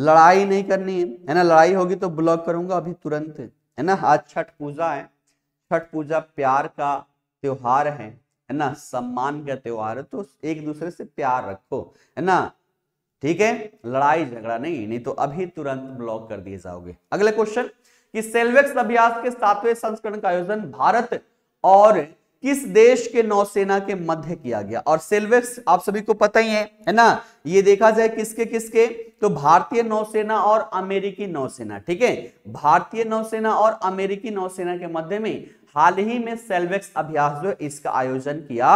लड़ाई नहीं करनी है है ना लड़ाई होगी तो ब्लॉक करूंगा अभी तुरंत है ना आज छठ पूजा है छठ पूजा प्यार का त्योहार है है ना सम्मान का त्योहार है तो एक दूसरे से प्यार रखो है ना ठीक है लड़ाई झगड़ा नहीं नहीं तो अभी तुरंत ब्लॉक कर दिए जाओगे अगले क्वेश्चन कि सेल्वेक्स अभ्यास के सातवें संस्करण का आयोजन भारत और किस देश के नौसेना के मध्य किया गया और सेल्वेक्स आप सभी को पता ही है है ना ये देखा जाए किसके किसके तो भारतीय नौसेना और अमेरिकी नौसेना ठीक है भारतीय नौसेना और अमेरिकी नौसेना के मध्य में हाल ही में सेल्वेक्स अभ्यास जो इसका आयोजन किया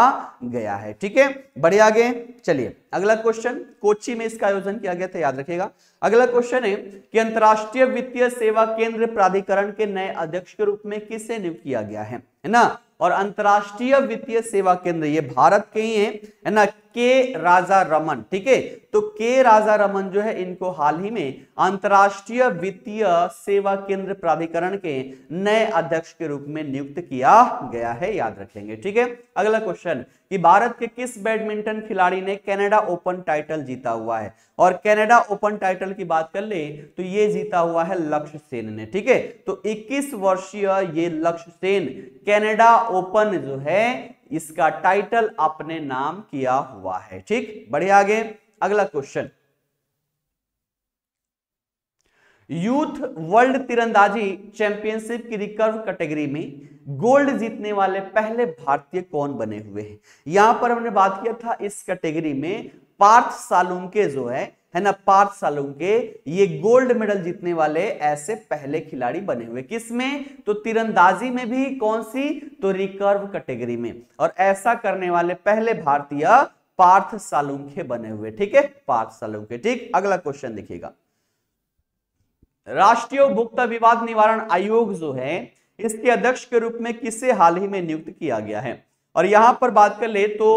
गया है ठीक है बढ़िया आगे चलिए अगला क्वेश्चन कोची में इसका आयोजन किया गया था याद रखिएगा अगला क्वेश्चन है कि अंतरराष्ट्रीय वित्तीय सेवा केंद्र प्राधिकरण के नए अध्यक्ष के रूप में किसे नियुक्त किया गया है ना और अंतरराष्ट्रीय वित्तीय सेवा केंद्र ये भारत के ही है ना के राजा रमन ठीक है तो के राजा रमन जो है इनको हाल ही में अंतरराष्ट्रीय वित्तीय सेवा केंद्र प्राधिकरण के नए अध्यक्ष के रूप में नियुक्त किया गया है याद रखेंगे ठीक है अगला क्वेश्चन कि भारत के किस बैडमिंटन खिलाड़ी ने कनाडा ओपन टाइटल जीता हुआ है और कनाडा ओपन टाइटल की बात कर ले तो ये जीता हुआ है लक्ष्य सेन ने ठीक है तो इक्कीस वर्षीय ये लक्ष्य सेन कैनेडा ओपन जो है इसका टाइटल अपने नाम किया हुआ है ठीक बढ़िया आगे अगला क्वेश्चन यूथ वर्ल्ड तीरंदाजी चैंपियनशिप की रिकर्व कैटेगरी में गोल्ड जीतने वाले पहले भारतीय कौन बने हुए हैं यहां पर हमने बात किया था इस कैटेगरी में पार्थ सालुंके जो है है ना पांच सालों के ये गोल्ड मेडल जीतने वाले ऐसे पहले खिलाड़ी बने हुए किसमें तो तीरंदाजी में भी कौन सी तो रिकर्व कैटेगरी में और ऐसा करने वाले पहले भारतीय पार्थ सालुंखे बने हुए ठीक है पार्थ सालुंखे ठीक अगला क्वेश्चन देखिएगा राष्ट्रीय उपभोक्ता विवाद निवारण आयोग जो है इसके अध्यक्ष के रूप में किसे हाल ही में नियुक्त किया गया है और यहां पर बात कर ले तो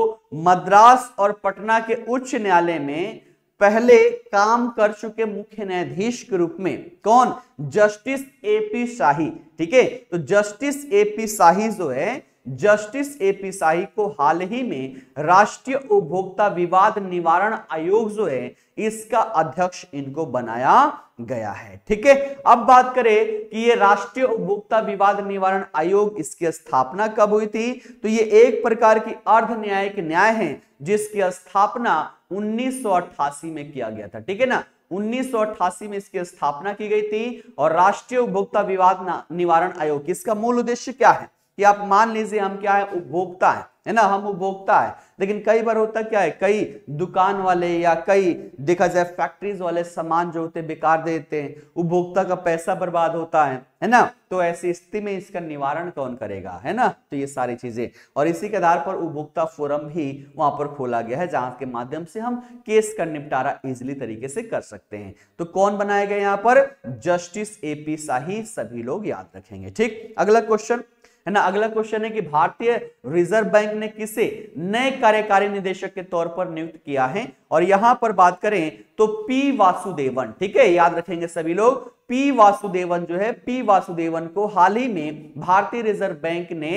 मद्रास और पटना के उच्च न्यायालय में पहले काम कर चुके मुख्य न्यायाधीश के रूप में कौन जस्टिस एपी शाही ठीक है तो जस्टिस एपी शाही जो है जस्टिस ए पी शाही को हाल ही में राष्ट्रीय उपभोक्ता विवाद निवारण आयोग जो है इसका अध्यक्ष इनको बनाया गया है ठीक है अब बात करें कि ये राष्ट्रीय उपभोक्ता विवाद निवारण आयोग इसकी स्थापना कब हुई थी तो ये एक प्रकार की अर्ध न्यायिक न्याय है जिसकी स्थापना उन्नीस में किया गया था ठीक है ना 1988 में इसकी स्थापना की गई थी और राष्ट्रीय उपभोक्ता विवाद निवारण आयोग इसका मूल उद्देश्य क्या है कि आप मान लीजिए हम क्या है उपभोक्ता है है ना हम उपभोक्ता है लेकिन कई बार होता क्या है कई दुकान वाले या कई देखा जाए फैक्ट्रीज वाले सामान जो होते बेकार देते हैं उपभोक्ता का पैसा बर्बाद होता है है ना तो ऐसी स्थिति में इसका निवारण कौन करेगा है ना तो ये सारी चीजें और इसी के आधार पर उपभोक्ता फोरम भी वहां पर खोला गया है जहां के माध्यम से हम केस का निपटारा इजिली तरीके से कर सकते हैं तो कौन बनाए गए यहाँ पर जस्टिस एपी शाही सभी लोग याद रखेंगे ठीक अगला क्वेश्चन है ना अगला क्वेश्चन है कि भारतीय रिजर्व बैंक ने किसे नए कार्यकारी निदेशक के तौर पर नियुक्त किया है और यहां पर बात करें तो पी वासुदेवन ठीक है याद रखेंगे सभी लोग पी वासुदेवन जो है पी वासुदेवन को हाल ही में भारतीय रिजर्व बैंक ने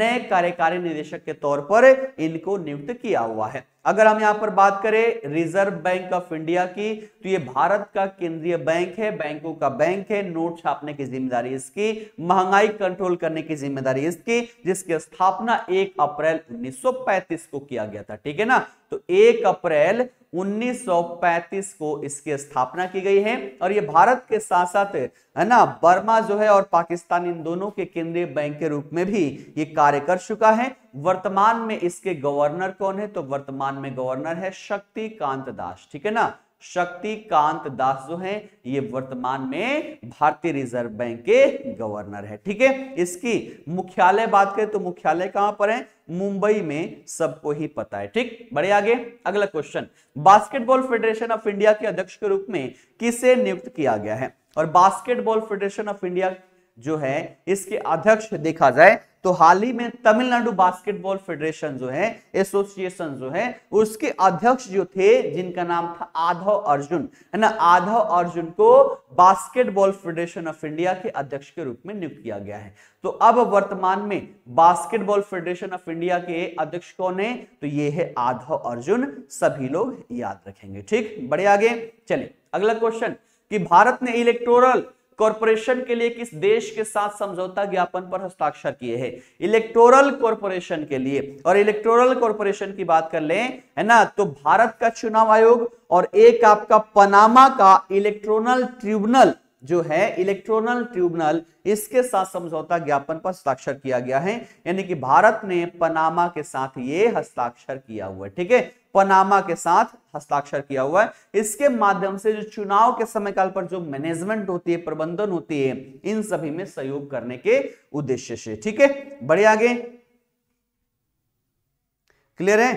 नए कार्यकारी निदेशक के तौर पर इनको नियुक्त किया हुआ है अगर हम यहां पर बात करें रिजर्व बैंक ऑफ इंडिया की तो ये भारत का केंद्रीय बैंक है बैंकों का बैंक है नोट छापने की जिम्मेदारी इसकी महंगाई कंट्रोल करने की जिम्मेदारी इसकी जिसकी स्थापना 1 अप्रैल 1935 को किया गया था ठीक है ना तो एक अप्रैल 1935 को इसकी स्थापना की गई है और ये भारत के साथ साथ है ना बर्मा जो है और पाकिस्तान इन दोनों के केंद्रीय बैंक के रूप में भी ये कार्य कर चुका है वर्तमान में इसके गवर्नर कौन है तो वर्तमान में गवर्नर है शक्तिकांत दास ठीक है ना शक्तिकांत दास जो हैं ये वर्तमान में भारतीय रिजर्व बैंक के गवर्नर है ठीक है इसकी मुख्यालय बात करें तो मुख्यालय कहां पर है मुंबई में सबको ही पता है ठीक बड़े आगे अगला question basketball federation of India के अध्यक्ष के रूप में किसे नियुक्त किया गया है और बास्केटबॉल फेडरेशन ऑफ इंडिया जो है इसके अध्यक्ष देखा जाए तो हाल ही में तमिलनाडु बास्केटबॉल फेडरेशन जो है एसोसिएशन जो है उसके अध्यक्ष जो थे जिनका नाम था आधव अर्जुन है ना आधव अर्जुन को बास्केटबॉल फेडरेशन ऑफ इंडिया के अध्यक्ष के रूप में नियुक्त किया गया है तो अब वर्तमान में बास्केटबॉल फेडरेशन ऑफ इंडिया के अध्यक्ष कौन है तो ये है आधव अर्जुन सभी लोग याद रखेंगे ठीक बड़े आगे चले अगला क्वेश्चन कि भारत ने इलेक्टोरल कॉरपोरेशन के लिए किस देश के साथ समझौता ज्ञापन पर हस्ताक्षर किए हैं इलेक्टोरल कॉरपोरेशन के लिए और इलेक्टोरल कॉरपोरेशन की बात कर लें है ना तो भारत का चुनाव आयोग और एक आपका पनामा का इलेक्ट्रोनल ट्रिब्यूनल जो है इलेक्ट्रोनल ट्रिब्यूनल इसके साथ समझौता ज्ञापन पर हस्ताक्षर किया गया है यानी कि भारत ने पनामा के साथ ये हस्ताक्षर किया हुआ है ठीक है पनामा के साथ हस्ताक्षर किया हुआ है इसके माध्यम से जो चुनाव के समय काल पर जो मैनेजमेंट होती है प्रबंधन होती है इन सभी में सहयोग करने के उद्देश्य से ठीक है बढ़े आगे क्लियर है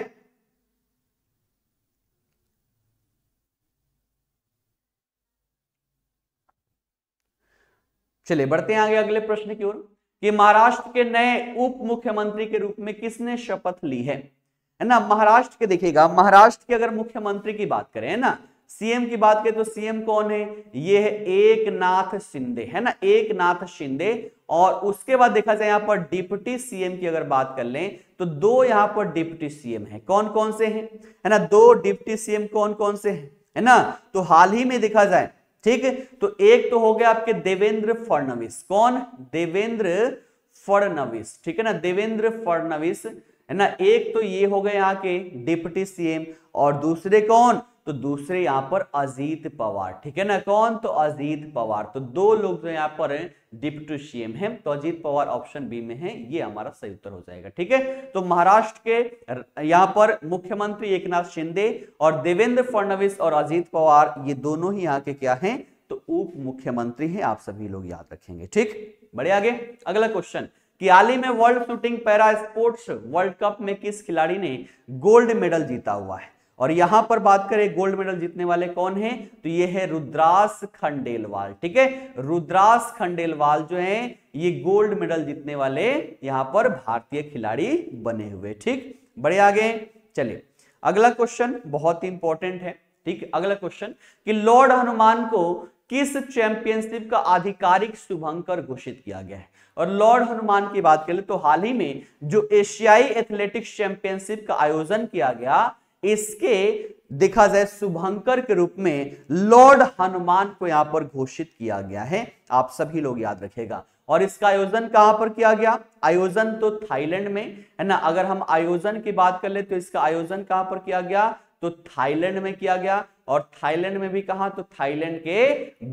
चलिए बढ़ते हैं आगे अगले प्रश्न की ओर कि महाराष्ट्र के नए उप मुख्यमंत्री के रूप में किसने शपथ ली है है ना महाराष्ट्र के देखिएगा महाराष्ट्र के अगर मुख्यमंत्री की बात करें है ना सीएम की बात करें तो सीएम कौन है ये है एक नाथ शिंदे है ना एक नाथ शिंदे और उसके बाद देखा जाए यहां पर डिप्टी सीएम की अगर बात कर लें तो दो यहां पर डिप्टी सीएम है कौन कौन से हैं है ना दो डिप्टी सीएम कौन कौन से हैं है ना तो हाल ही में देखा जाए ठीक है तो एक तो हो गया आपके देवेंद्र फडनवीस कौन देवेंद्र फडनवीस ठीक है ना देवेंद्र फडनवीस है ना एक तो ये हो गए यहाँ के डिप्टी सीएम और दूसरे कौन तो दूसरे यहाँ पर अजीत पवार ठीक है ना कौन तो अजीत पवार तो दो लोग जो यहाँ पर डिप्टी सीएम हैं तो अजीत पवार ऑप्शन बी में है ये हमारा सही उत्तर हो जाएगा ठीक है तो महाराष्ट्र के यहाँ पर मुख्यमंत्री एकनाथ शिंदे और देवेंद्र फडणवीस और अजीत पवार ये दोनों ही यहाँ के क्या है तो उप मुख्यमंत्री हैं आप सभी लोग याद रखेंगे ठीक बढ़े आगे अगला क्वेश्चन कि हाल ही में world shooting para sports world cup में किस खिलाड़ी ने गोल्ड मेडल जीता हुआ है और यहां पर बात करें गोल्ड मेडल जीतने वाले कौन हैं तो ये है रुद्रास खंडेलवाल ठीक है रुद्रास खंडेलवाल जो है ये गोल्ड मेडल जीतने वाले यहां पर भारतीय खिलाड़ी बने हुए ठीक बड़े आगे चलिए अगला क्वेश्चन बहुत ही इंपॉर्टेंट है ठीक अगला क्वेश्चन कि लॉर्ड हनुमान को किस चैंपियनशिप का आधिकारिक शुभंकर घोषित किया गया है और लॉर्ड हनुमान की बात करें तो हाल ही में जो एशियाई एथलेटिक्स चैंपियनशिप का आयोजन किया गया इसके देखा जाए शुभंकर के रूप में लॉर्ड हनुमान को यहां पर घोषित किया गया है आप सभी लोग याद रखेगा और इसका आयोजन कहां पर किया गया आयोजन तो थाईलैंड में है ना अगर हम आयोजन की बात कर ले तो इसका आयोजन कहां पर किया गया तो थाईलैंड में किया गया और थाईलैंड में भी कहा तो थाईलैंड के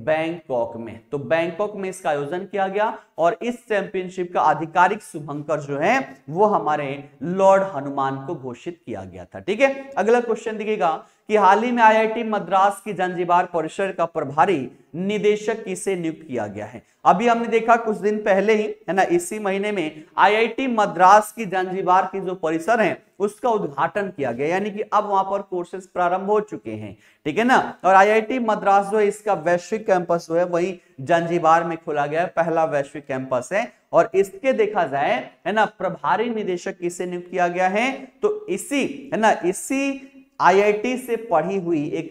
बैंकॉक में तो बैंकॉक में इसका आयोजन किया गया और इस चैंपियनशिप का आधिकारिक शुभंकर जो है वो हमारे लॉर्ड हनुमान को घोषित किया गया था ठीक है अगला क्वेश्चन देखिएगा कि हाल ही में आईआईटी मद्रास की जंजीबार परिसर का प्रभारी निदेशक किसे नियुक्त किया गया है अभी हमने देखा कुछ दिन पहले ही है ना इसी महीने में आईआईटी मद्रास की जंजीबार की जो परिसर है उसका उद्घाटन किया गया यानी कि अब वहां पर कोर्सेज प्रारंभ हो चुके हैं ठीक है ना और आईआईटी मद्रास जो है इसका वैश्विक कैंपस जो है वही जंजीबार में खोला गया है पहला वैश्विक कैंपस है और इसके देखा जाए है ना प्रभारी निदेशक किसे नियुक्त किया गया है तो इसी है ना इसी आईआईटी से पढ़ी हुई एक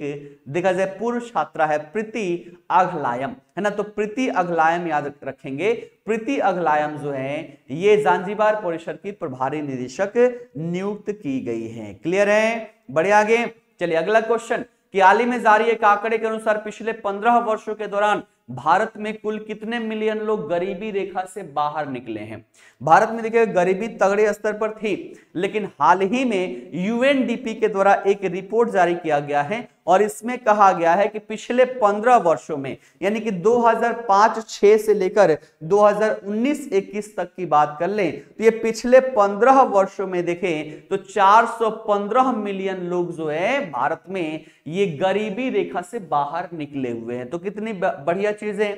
देखा जाए पूर्व छात्रा है प्रीति अघलायम है ना तो प्रीति अघलायम याद रखेंगे प्रीति अघलायम जो है ये जांजीबार परिषद की प्रभारी निदेशक नियुक्त की गई है क्लियर है बड़े आगे चलिए अगला क्वेश्चन कि हाल ही में जारी एक आंकड़े के अनुसार पिछले पंद्रह वर्षों के दौरान भारत में कुल कितने मिलियन लोग गरीबी रेखा से बाहर निकले हैं भारत में देखिए गरीबी तगड़े स्तर पर थी लेकिन हाल ही में यूएनडीपी के द्वारा एक रिपोर्ट जारी किया गया है और इसमें कहा गया है कि पिछले 15 वर्षों में यानी कि 2005-6 से लेकर 2019-21 तक की बात कर लें तो ये पिछले 15 वर्षों में देखें तो 415 मिलियन लोग जो है भारत में ये गरीबी रेखा से बाहर निकले हुए हैं तो कितनी बढ़िया चीज है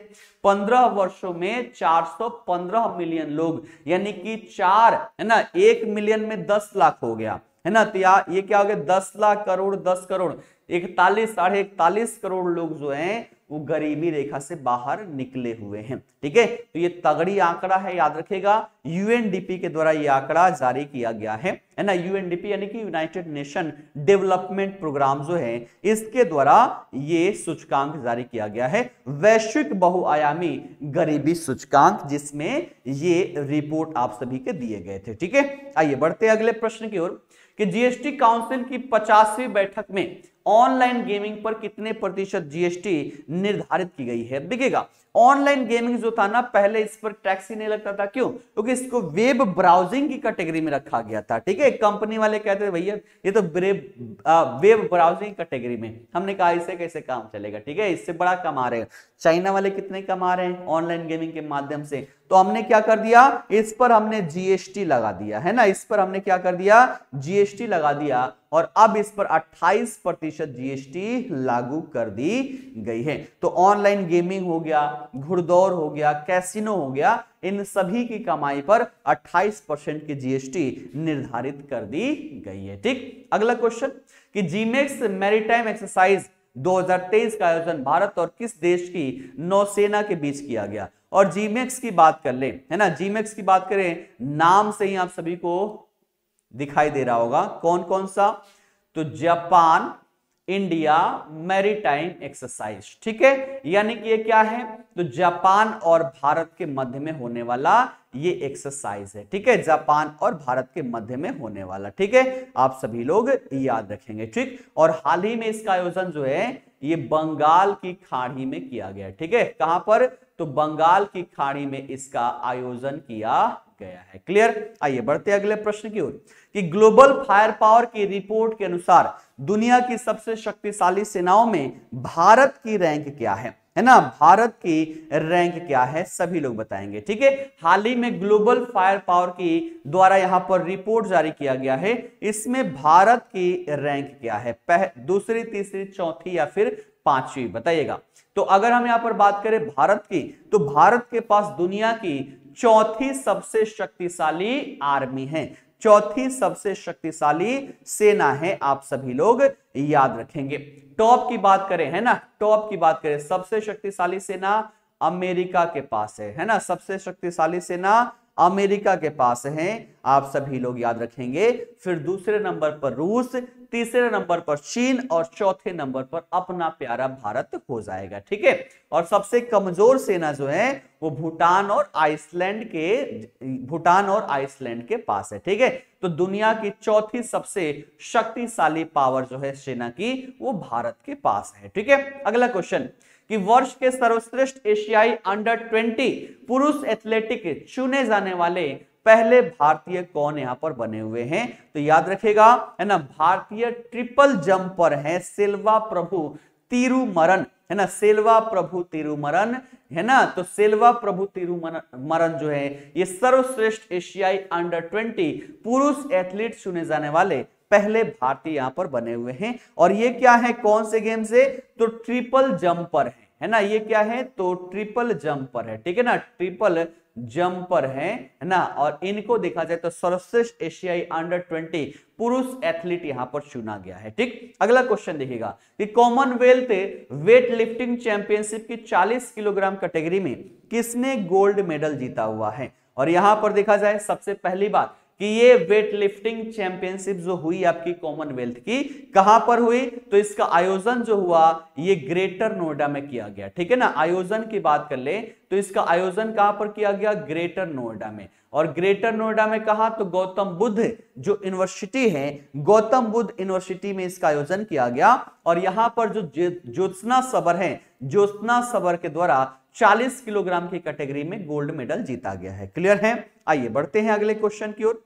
15 वर्षों में 415 मिलियन लोग यानी कि चार है ना एक मिलियन में 10 लाख हो गया है ना तो या ये क्या हो गया दस लाख करोड़ दस करोड़ इकतालीस साढ़े इकतालीस करोड़ लोग जो हैं वो गरीबी रेखा से बाहर निकले हुए हैं ठीक है तो ये तगड़ी आंकड़ा है याद रखेगा यूएनडीपी के द्वारा ये आंकड़ा जारी किया गया है है ना यूएनडीपी यानी कि यूनाइटेड नेशन डेवलपमेंट प्रोग्राम जो है इसके द्वारा ये सूचकांक जारी किया गया है वैश्विक बहुआयामी गरीबी सूचकांक जिसमें ये रिपोर्ट आप सभी के दिए गए थे ठीक है आइए बढ़ते अगले प्रश्न की ओर कि जीएसटी काउंसिल की पचासवीं बैठक में ऑनलाइन गेमिंग पर कितने प्रतिशत जीएसटी निर्धारित की गई है देखिएगा ऑनलाइन गेमिंग जो था ना पहले इस पर टैक्स ही नहीं लगता था क्यों क्योंकि तो इसको वेब ब्राउजिंग की कैटेगरी में रखा गया था ठीक है कंपनी वाले कहते थे भैया ये तो वेब ब्राउजिंग कैटेगरी में हमने कहा इसे कैसे काम चलेगा ठीक है इससे बड़ा कमा रहे हैं चाइना वाले कितने कमा रहे हैं ऑनलाइन गेमिंग के माध्यम से तो हमने क्या कर दिया इस पर हमने जीएसटी लगा दिया है ना इस पर हमने क्या कर दिया जीएसटी लगा दिया और अब इस पर 28 प्रतिशत जीएसटी लागू कर दी गई है तो ऑनलाइन गेमिंग हो गया घुड़दौर हो गया कैसिनो हो गया इन सभी की कमाई पर 28 परसेंट की जीएसटी निर्धारित कर दी गई है ठीक अगला क्वेश्चन कि जीमेक्स मैरिटाइम एक्सरसाइज 2023 का आयोजन भारत और किस देश की नौसेना के बीच किया गया और जीमेक्स की बात कर ले है ना जीमेक्स की बात करें नाम से ही आप सभी को दिखाई दे रहा होगा कौन कौन सा तो जापान इंडिया मैरीटाइम एक्सरसाइज ठीक है यानी कि ये क्या है तो जापान और भारत के मध्य में होने वाला ये एक्सरसाइज है ठीक है जापान और भारत के मध्य में होने वाला ठीक है आप सभी लोग याद रखेंगे ठीक और हाल ही में इसका आयोजन जो है ये बंगाल की खाड़ी में किया गया ठीक है कहां पर तो बंगाल की खाड़ी में इसका आयोजन किया गया है क्लियर आइए बढ़ते अगले प्रश्न की ओर कि ग्लोबल फायर पावर की रिपोर्ट के अनुसार दुनिया की सबसे शक्तिशाली सेनाओं में भारत की रैंक क्या है है ना भारत की रैंक क्या है सभी लोग बताएंगे ठीक है हाल ही में ग्लोबल फायर पावर की द्वारा यहां पर रिपोर्ट जारी किया गया है इसमें भारत की रैंक क्या है पह, दूसरी तीसरी चौथी या फिर पांचवी बताइएगा तो अगर हम यहां पर बात करें भारत की तो भारत के पास दुनिया की चौथी सबसे शक्तिशाली आर्मी है चौथी सबसे शक्तिशाली सेना है आप सभी लोग याद रखेंगे टॉप की बात करें है ना टॉप की बात करें सबसे शक्तिशाली सेना अमेरिका के पास है है ना सबसे शक्तिशाली सेना अमेरिका के पास है आप सभी लोग याद रखेंगे फिर दूसरे नंबर पर रूस तीसरे नंबर पर चीन और चौथे नंबर पर अपना प्यारा भारत हो जाएगा ठीक है और सबसे कमजोर सेना जो है वो भूटान और आइसलैंड के भूटान और आइसलैंड के पास है ठीक है तो दुनिया की चौथी सबसे शक्तिशाली पावर जो है सेना की वो भारत के पास है ठीक है अगला क्वेश्चन कि वर्ष के सर्वश्रेष्ठ एशियाई अंडर 20 पुरुष एथलेटिक चुने जाने वाले पहले भारतीय कौन यहां पर बने हुए हैं तो याद रखेगा है ना भारतीय ट्रिपल जंपर है सिल्वा प्रभु तिरुमरन है ना सेलवा प्रभु तिरुमरन है ना तो सेल्वा प्रभु तिरुमरन जो है ये सर्वश्रेष्ठ एशियाई अंडर ट्वेंटी पुरुष एथलीट चुने जाने वाले पहले भारतीय यहां पर बने हुए हैं और ये क्या है कौन से गेम से तो ट्रिपल जंपर है है ना ये क्या है तो ट्रिपल जंपर है ठीक है ना ट्रिपल जंपर हैं ना और इनको देखा जाए तो सर्वश्रेष्ठ एशियाई अंडर ट्वेंटी पुरुष एथलीट यहां पर चुना गया है ठीक अगला क्वेश्चन देखिएगा कि कॉमनवेल्थ वेट लिफ्टिंग चैंपियनशिप की 40 किलोग्राम कैटेगरी में किसने गोल्ड मेडल जीता हुआ है और यहां पर देखा जाए सबसे पहली बात कि ये वेट लिफ्टिंग चैंपियनशिप जो हुई आपकी कॉमनवेल्थ की कहां पर हुई तो इसका आयोजन जो हुआ ये ग्रेटर नोएडा में किया गया ठीक है ना आयोजन की बात कर ले तो इसका आयोजन कहां पर किया गया ग्रेटर नोएडा में और ग्रेटर नोएडा में कहा तो गौतम बुद्ध जो यूनिवर्सिटी है गौतम बुद्ध यूनिवर्सिटी में इसका आयोजन किया गया और यहां पर जो ज्योत्सना सबर है ज्योत्सना सबर के द्वारा चालीस किलोग्राम की कैटेगरी में गोल्ड मेडल जीता गया है क्लियर है आइए बढ़ते हैं अगले क्वेश्चन की ओर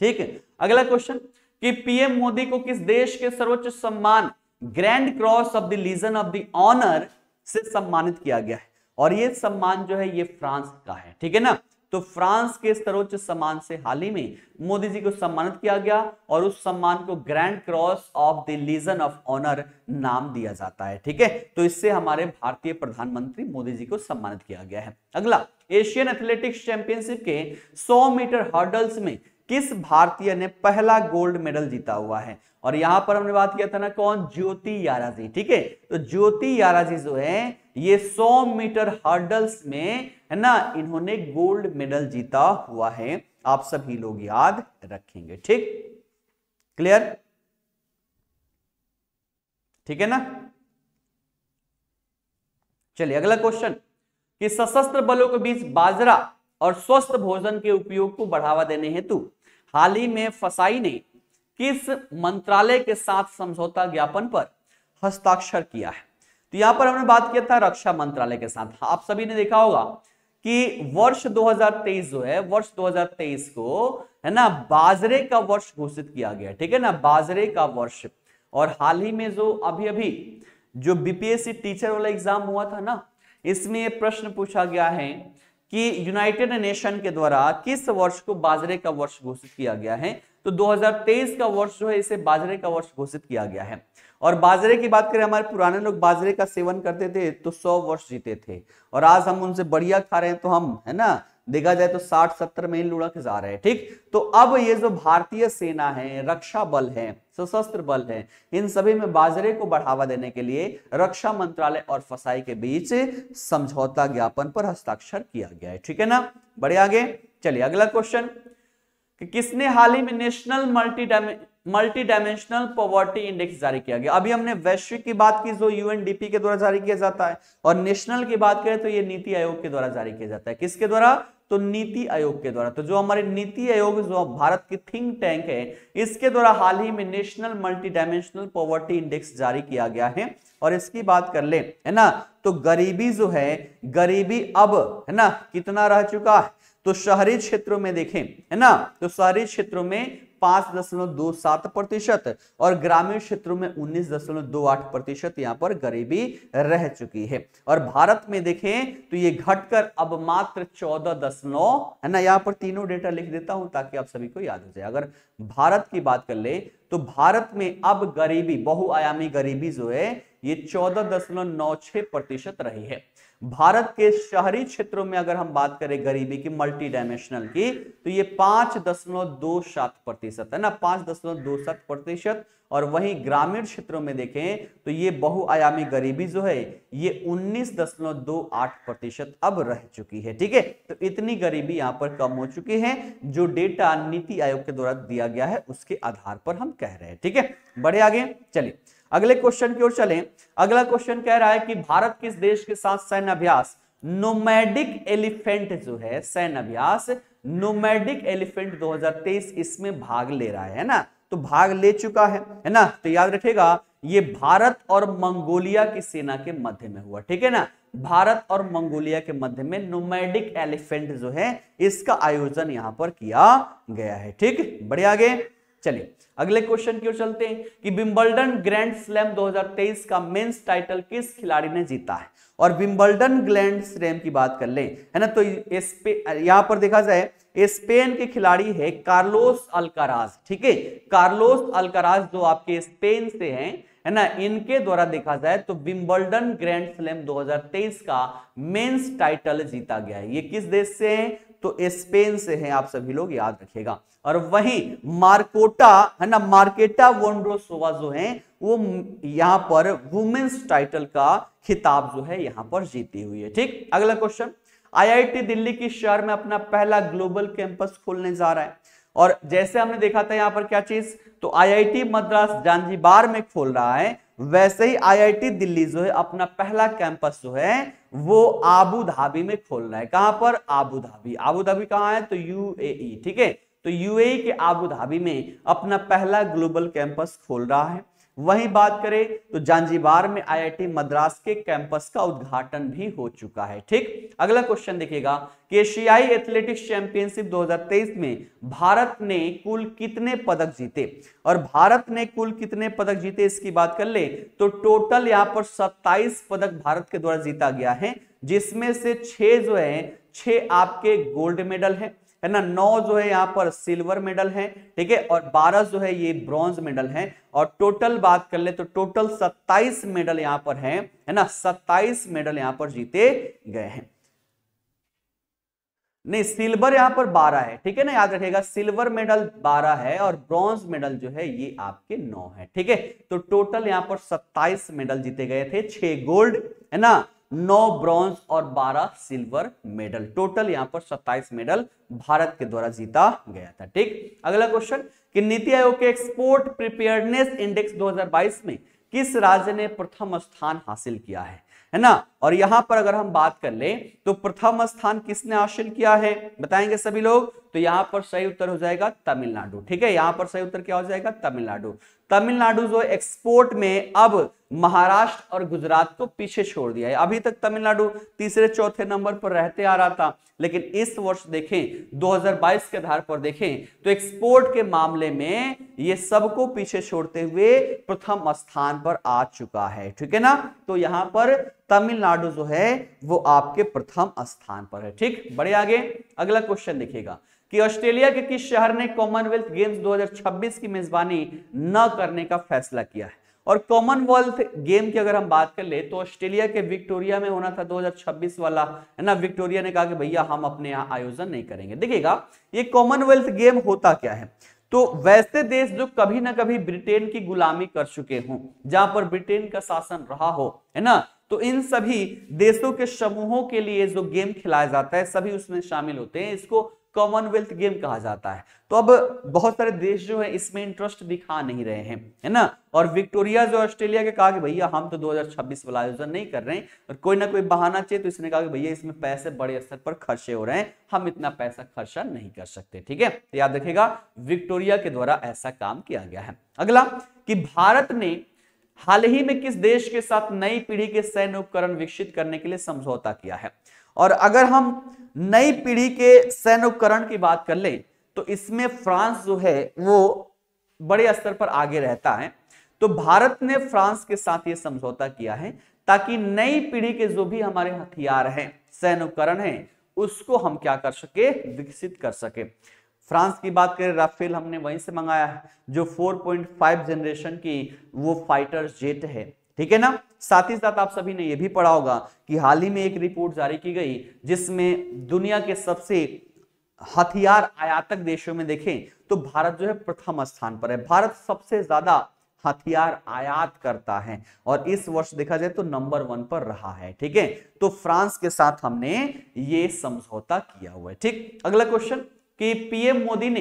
ठीक है अगला क्वेश्चन कि पीएम मोदी को किस देश के सर्वोच्च सम्मान grand cross of the legion of the honour से सम्मानित किया गया है और ये सम्मान जो है ये फ्रांस का है ठीक है ना तो फ्रांस के सर्वोच्च सम्मान से हाल ही में मोदी जी को सम्मानित किया गया और उस सम्मान को grand cross of the legion of honour नाम दिया जाता है ठीक है तो इससे हमारे भारतीय प्रधानमंत्री मोदी जी को सम्मानित किया गया है अगला एशियन एथलेटिक्स चैंपियनशिप के 100 मीटर हर्डल्स में किस भारतीय ने पहला गोल्ड मेडल जीता हुआ है और यहां पर हमने बात किया था ना कौन ज्योति याराजी ठीक है तो ज्योति याराजी जो है ये 100 मीटर हर्डल्स में है ना इन्होंने गोल्ड मेडल जीता हुआ है आप सभी लोग याद रखेंगे ठीक क्लियर ठीक है ना चलिए अगला क्वेश्चन कि सशस्त्र बलों के बीच बाजरा और स्वस्थ भोजन के उपयोग को बढ़ावा देने हेतु हाल ही में फसाई ने किस मंत्रालय के साथ समझौता ज्ञापन पर हस्ताक्षर किया है तो यहां पर हमने बात किया था रक्षा मंत्रालय के साथ आप सभी ने देखा होगा कि वर्ष 2023 जो है वर्ष 2023 को है ना बाजरे का वर्ष घोषित किया गया ठीक है ना बाजरे का वर्ष और हाल ही में जो अभी अभी जो बीपीएससी टीचर वाला एग्जाम हुआ था ना इसमें प्रश्न पूछा गया है कि यूनाइटेड नेशन के द्वारा किस वर्ष को बाजरे का वर्ष घोषित किया गया है तो 2023 का वर्ष जो है इसे बाजरे का वर्ष घोषित किया गया है और बाजरे की बात करें हमारे पुराने लोग बाजरे का सेवन करते थे तो 100 वर्ष जीते थे और आज हम उनसे बढ़िया खा रहे हैं तो हम है ना देखा जाए तो 60-70 मेन लुढ़क जा रहे हैं ठीक तो अब ये जो भारतीय सेना है रक्षा बल है सशस्त्र बल है इन सभी में बाजरे को बढ़ावा देने के लिए रक्षा मंत्रालय और फसाई के बीच समझौता ज्ञापन पर हस्ताक्षर किया गया है ठीक है ना बड़े आगे चलिए अगला क्वेश्चन कि किसने हाल ही में national multi multi dimensional poverty index जारी किया गया अभी हमने वैश्विक की बात की जो यूएनडीपी के द्वारा जारी किया जाता है और नेशनल की बात करें तो ये नीति आयोग के द्वारा जारी किया जाता है किसके द्वारा तो नीति आयोग के द्वारा तो जो हमारे नीति आयोग जो भारत की थिंक टैंक है इसके द्वारा हाल ही में national multi dimensional poverty index जारी किया गया है और इसकी बात कर ले है ना तो गरीबी जो है गरीबी अब है ना कितना रह चुका है तो शहरी क्षेत्रों में देखें है ना तो शहरी क्षेत्रों में पांच दशमलव दो सात प्रतिशत और ग्रामीण क्षेत्रों में उन्नीस दशमलव दो आठ प्रतिशत यहाँ पर गरीबी रह चुकी है और भारत में देखें तो ये घटकर अब मात्र चौदह दशमलव है ना यहां पर तीनों डेटा लिख देता हूं ताकि आप सभी को याद हो जाए अगर भारत की बात कर ले तो भारत में अब गरीबी बहुआयामी गरीबी जो है ये चौदह दशमलव नौ छह प्रतिशत रही है भारत के शहरी क्षेत्रों में अगर हम बात करें गरीबी की मल्टी डायमेंशनल की तो ये पांच दशमलव दो सात प्रतिशत है ना पांच दशमलव दो सात प्रतिशत और वहीं ग्रामीण क्षेत्रों में देखें तो ये बहुआयामी गरीबी जो है ये उन्नीस दशमलव दो आठ प्रतिशत अब रह चुकी है ठीक है तो इतनी गरीबी यहाँ पर कम हो चुकी है जो डेटा नीति आयोग के द्वारा दिया गया है उसके आधार पर हम कह रहे हैं ठीक है बढ़े आगे चलिए अगले क्वेश्चन की ओर चलें अगला क्वेश्चन कह रहा है कि भारत किस देश के साथ सैन्य अभ्यास नोमैडिक एलिफेंट जो है सैन्य अभ्यास नोमैडिक एलिफेंट 2023 इसमें भाग ले रहा है ना तो भाग ले चुका है है ना तो याद रखेगा ये भारत और मंगोलिया की सेना के मध्य में हुआ ठीक है ना भारत और मंगोलिया के मध्य में नोमैडिक एलिफेंट जो है इसका आयोजन यहां पर किया गया है ठीक बढ़िया आगे चलिए अगले क्वेश्चन की ओर चलते हैं कि विम्बल्डन ग्रैंड स्लैम 2023 का मेंस टाइटल किस खिलाड़ी ने जीता है और विम्बल्डन ग्रैंड स्लैम की बात कर लें है ना तो यहां पर देखा जाए स्पेन के खिलाड़ी है कार्लोस अलकाराज ठीक है कार्लोस अलकाराज जो आपके स्पेन से हैं है ना इनके द्वारा देखा जाए तो विम्बल्डन ग्रैंड स्लैम 2023 का मेंस टाइटल जीता गया है ये किस देश से है तो स्पेन से हैं आप सभी लोग याद रखिएगा और वहीं मार्कोटा है ना मार्केटा वोंड्रोसोवा जो है वो यहां पर वुमेन्स टाइटल का खिताब जो है यहां पर जीती हुई है ठीक अगला क्वेश्चन आईआईटी दिल्ली की शहर में अपना पहला ग्लोबल कैंपस खोलने जा रहा है और जैसे हमने देखा था यहां पर क्या चीज तो आईआईटी मद्रास जानजीबार में खोल रहा है वैसे ही आईआईटी दिल्ली जो है अपना पहला कैंपस जो है वो आबू धाबी में खोल रहा है कहां पर आबू धाबी आबू धाबी कहाँ है तो यूएई e, ठीक है तो यूएई e के आबू धाबी में अपना पहला ग्लोबल कैंपस खोल रहा है वही बात करें तो जांजीबार में आईआईटी मद्रास के कैंपस का उद्घाटन भी हो चुका है ठीक अगला क्वेश्चन देखिएगा कि एशियाई एथलेटिक्स चैंपियनशिप 2023 में भारत ने कुल कितने पदक जीते और भारत ने कुल कितने पदक जीते इसकी बात कर ले तो टोटल यहां पर 27 पदक भारत के द्वारा जीता गया है जिसमें से छह जो है छह आपके गोल्ड मेडल है है ना नौ जो है यहाँ पर सिल्वर मेडल है ठीक है और बारह जो है ये ब्रॉन्ज मेडल है और टोटल बात कर ले तो टोटल सत्ताईस मेडल यहाँ पर है है ना सत्ताईस मेडल यहाँ पर जीते गए हैं नहीं सिल्वर यहाँ पर बारह है ठीक है ना याद रखेगा सिल्वर मेडल बारह है और ब्रॉन्ज मेडल जो है ये आपके नौ है ठीक है तो टोटल यहाँ पर सत्ताईस मेडल जीते गए थे छह गोल्ड है ना नौ ब्रॉन्ज और बारह सिल्वर मेडल टोटल यहां पर सत्ताईस मेडल भारत के द्वारा जीता गया था ठीक अगला क्वेश्चन कि नीति आयोग के एक्सपोर्ट प्रिपेयरनेस इंडेक्स 2022 में किस राज्य ने प्रथम स्थान हासिल किया है है ना और यहां पर अगर हम बात कर ले तो प्रथम स्थान किसने हासिल किया है बताएंगे सभी लोग तो यहां पर सही उत्तर हो जाएगा तमिलनाडु ठीक है यहां पर सही उत्तर क्या हो जाएगा तमिलनाडु तमिलनाडु जो एक्सपोर्ट में अब महाराष्ट्र और गुजरात को पीछे छोड़ दिया है अभी तक तमिलनाडु तीसरे चौथे नंबर पर रहते आ रहा था लेकिन इस वर्ष देखें 2022 के आधार पर देखें तो एक्सपोर्ट के मामले में ये सबको पीछे छोड़ते हुए प्रथम स्थान पर आ चुका है ठीक है ना तो यहां पर तमिलनाडु जो है वो आपके प्रथम स्थान पर है ठीक बड़े आगे अगला क्वेश्चन देखिएगा कि ऑस्ट्रेलिया के किस शहर ने कॉमनवेल्थ गेम्स 2026 की मेजबानी न करने का फैसला किया है और कॉमनवेल्थ गेम की अगर हम बात कर ले तो ऑस्ट्रेलिया के विक्टोरिया में होना था 2026 वाला है ना विक्टोरिया ने कहा कि भैया हम अपने यहाँ आयोजन नहीं करेंगे देखिएगा ये कॉमनवेल्थ गेम होता क्या है तो वैसे देश जो कभी ना कभी ब्रिटेन की गुलामी कर चुके हों जहां पर ब्रिटेन का शासन रहा हो है ना तो इन सभी देशों के समूहों के लिए जो गेम खिलाया जाता है सभी उसमें शामिल होते हैं इसको कॉमनवेल्थ गेम कहा जाता है तो अब बहुत सारे देश जो है इसमें इंटरेस्ट दिखा नहीं रहे हैं है ना और विक्टोरिया जो ऑस्ट्रेलिया के कहा कि भैया हम तो 2026 वाला आयोजन नहीं कर रहे हैं और कोई ना कोई बहाना चाहिए तो इसने कहा कि भैया इसमें पैसे बड़े स्तर पर खर्चे हो रहे हैं हम इतना पैसा खर्चा नहीं कर सकते ठीक है तो याद रखेगा विक्टोरिया के द्वारा ऐसा काम किया गया है अगला कि भारत ने हाल ही में किस देश के साथ नई पीढ़ी के सैन्य उपकरण विकसित करने के लिए समझौता किया है और अगर हम नई पीढ़ी के सैन्य उपकरण की बात कर ले तो इसमें फ्रांस जो है वो बड़े स्तर पर आगे रहता है तो भारत ने फ्रांस के साथ ये समझौता किया है ताकि नई पीढ़ी के जो भी हमारे हथियार हैं सैन्य उपकरण हैं उसको हम क्या कर सके विकसित कर सके फ्रांस की बात करें राफेल हमने वहीं से मंगाया है जो 4.5 जनरेशन की वो फाइटर जेट है ठीक है ना साथ ही साथ आप सभी ने यह भी पढ़ा होगा कि हाल ही में एक रिपोर्ट जारी की गई जिसमें दुनिया के सबसे हथियार आयातक देशों में देखें तो भारत जो है प्रथम स्थान पर है भारत सबसे ज्यादा हथियार आयात करता है और इस वर्ष देखा जाए तो नंबर वन पर रहा है ठीक है तो फ्रांस के साथ हमने ये समझौता किया हुआ है ठीक अगला क्वेश्चन कि पीएम मोदी ने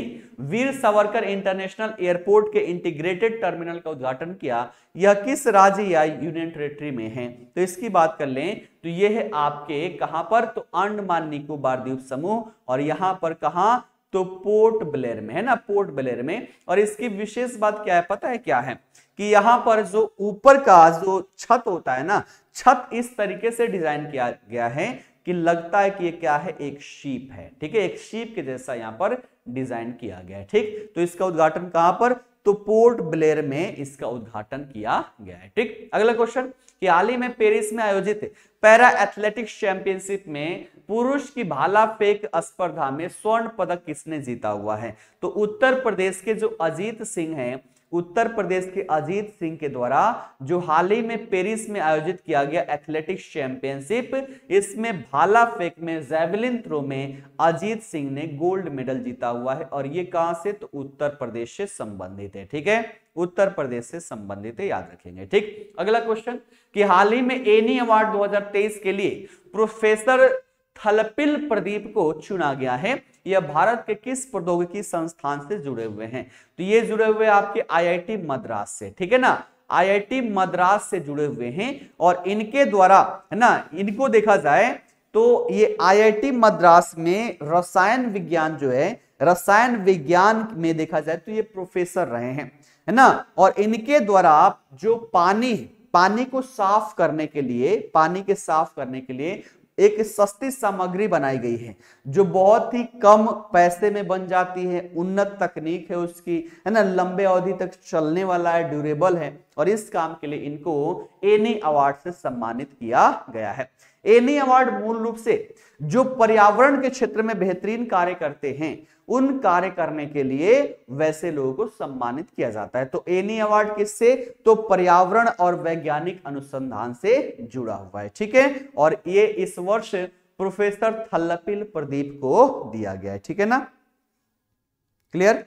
वीर सावरकर इंटरनेशनल एयरपोर्ट के इंटीग्रेटेड टर्मिनल का उद्घाटन किया यह किस राज्य या यूनियन टेरेटरी में है तो इसकी बात कर लें तो यह है आपके कहां पर तो अंडमान निकोबार द्वीप समूह और यहां पर कहा तो पोर्ट ब्लेयर में है ना पोर्ट ब्लेयर में और इसकी विशेष बात क्या है पता है क्या है कि यहां पर जो ऊपर का जो छत होता है ना छत इस तरीके से डिजाइन किया गया है कि लगता है कि ये क्या है एक शीप है ठीक है एक शीप के जैसा यहाँ पर डिजाइन किया गया है ठीक तो इसका उद्घाटन कहां पर तो पोर्ट ब्लेयर में इसका उद्घाटन किया गया है ठीक अगला क्वेश्चन कि हाल ही में पेरिस में आयोजित पैरा एथलेटिक्स चैंपियनशिप में पुरुष की भाला फेंक स्पर्धा में स्वर्ण पदक किसने जीता हुआ है तो उत्तर प्रदेश के जो अजीत सिंह हैं उत्तर प्रदेश के अजीत सिंह के द्वारा जो हाल ही में पेरिस में आयोजित किया गया एथलेटिक्स चैंपियनशिप इसमें भाला फेंक में जैवलिन थ्रो में अजीत सिंह ने गोल्ड मेडल जीता हुआ है और ये कहां से तो उत्तर प्रदेश से संबंधित है ठीक है उत्तर प्रदेश से संबंधित है याद रखेंगे ठीक अगला क्वेश्चन कि हाल ही में एनी अवार्ड 2023 के लिए प्रोफेसर थलपिल प्रदीप को चुना गया है यह भारत के किस प्रौद्योगिकी संस्थान से जुड़े हुए हैं तो ये जुड़े हुए आपके आईआईटी मद्रास से ठीक है ना आईआईटी मद्रास से जुड़े हुए हैं और इनके द्वारा है ना इनको देखा जाए तो ये आईआईटी मद्रास में रसायन विज्ञान जो है रसायन विज्ञान में देखा जाए तो ये प्रोफेसर रहे हैं है ना और इनके द्वारा जो पानी पानी को साफ करने के लिए पानी के साफ करने के लिए एक सस्ती सामग्री बनाई गई है जो बहुत ही कम पैसे में बन जाती है उन्नत तकनीक है उसकी है ना लंबे अवधि तक चलने वाला है ड्यूरेबल है और इस काम के लिए इनको एनी अवार्ड e से सम्मानित किया गया है एनी अवार्ड मूल रूप से जो पर्यावरण के क्षेत्र में बेहतरीन कार्य करते हैं उन कार्य करने के लिए वैसे लोगों को सम्मानित किया जाता है तो एनी अवार्ड किससे तो पर्यावरण और वैज्ञानिक अनुसंधान से जुड़ा हुआ है ठीक है और ये इस वर्ष प्रोफेसर थल्लपिल प्रदीप को दिया गया है ठीक है ना क्लियर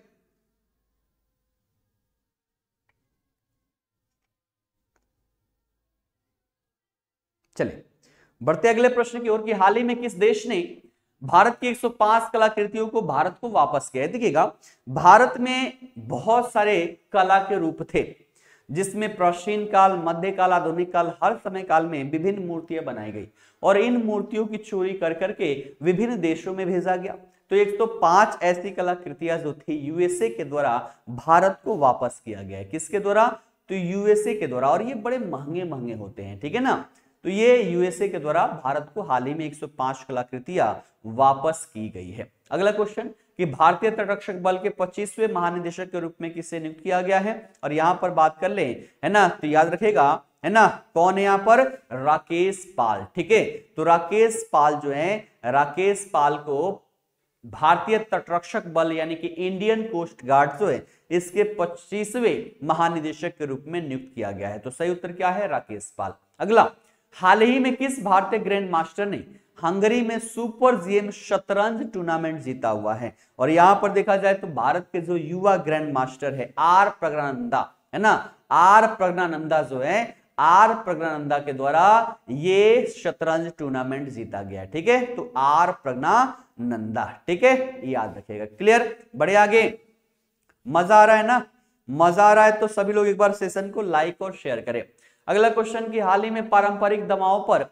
चलिए बढ़ते अगले प्रश्न की ओर कि हाल ही में किस देश ने भारत की 105 कलाकृतियों को भारत को वापस किया देखिएगा भारत में बहुत सारे कला के रूप थे जिसमें प्राचीन काल मध्य काल आधुनिक काल हर समय काल में विभिन्न मूर्तियां बनाई गई और इन मूर्तियों की चोरी कर करके विभिन्न देशों में भेजा गया तो एक तो पांच ऐसी कलाकृतियां जो थी यूएसए के द्वारा भारत को वापस किया गया किसके द्वारा तो यूएसए के द्वारा और ये बड़े महंगे महंगे होते हैं ठीक है ना तो ये यूएसए के द्वारा भारत को हाल ही में 105 कलाकृतियां वापस की गई है अगला क्वेश्चन कि भारतीय तटरक्षक बल के 25वें महानिदेशक के रूप में किसे नियुक्त किया गया है और यहां पर बात कर ले है ना तो याद रखेगा है ना कौन है यहां पर राकेश पाल ठीक है तो राकेश पाल जो है राकेश पाल को भारतीय तटरक्षक बल यानी कि इंडियन कोस्ट गार्ड जो है इसके 25वें महानिदेशक के रूप में नियुक्त किया गया है तो सही उत्तर क्या है राकेश पाल अगला हाल ही में किस भारतीय ग्रैंड मास्टर ने हंगरी में सुपर जीएम शतरंज टूर्नामेंट जीता हुआ है और यहां पर देखा जाए तो भारत के जो युवा ग्रैंड मास्टर है आर प्रज्ञानंदा है ना आर प्रज्ञानंदा जो है आर प्रज्ञानंदा के द्वारा ये शतरंज टूर्नामेंट जीता गया ठीक है तो आर प्रग्नानंदा ठीक है याद रखेगा क्लियर बड़े आगे मजा आ रहा है ना मजा आ रहा है तो सभी लोग एक बार सेशन को लाइक और शेयर करें अगला क्वेश्चन की हाल ही में पारंपरिक दवाओं पर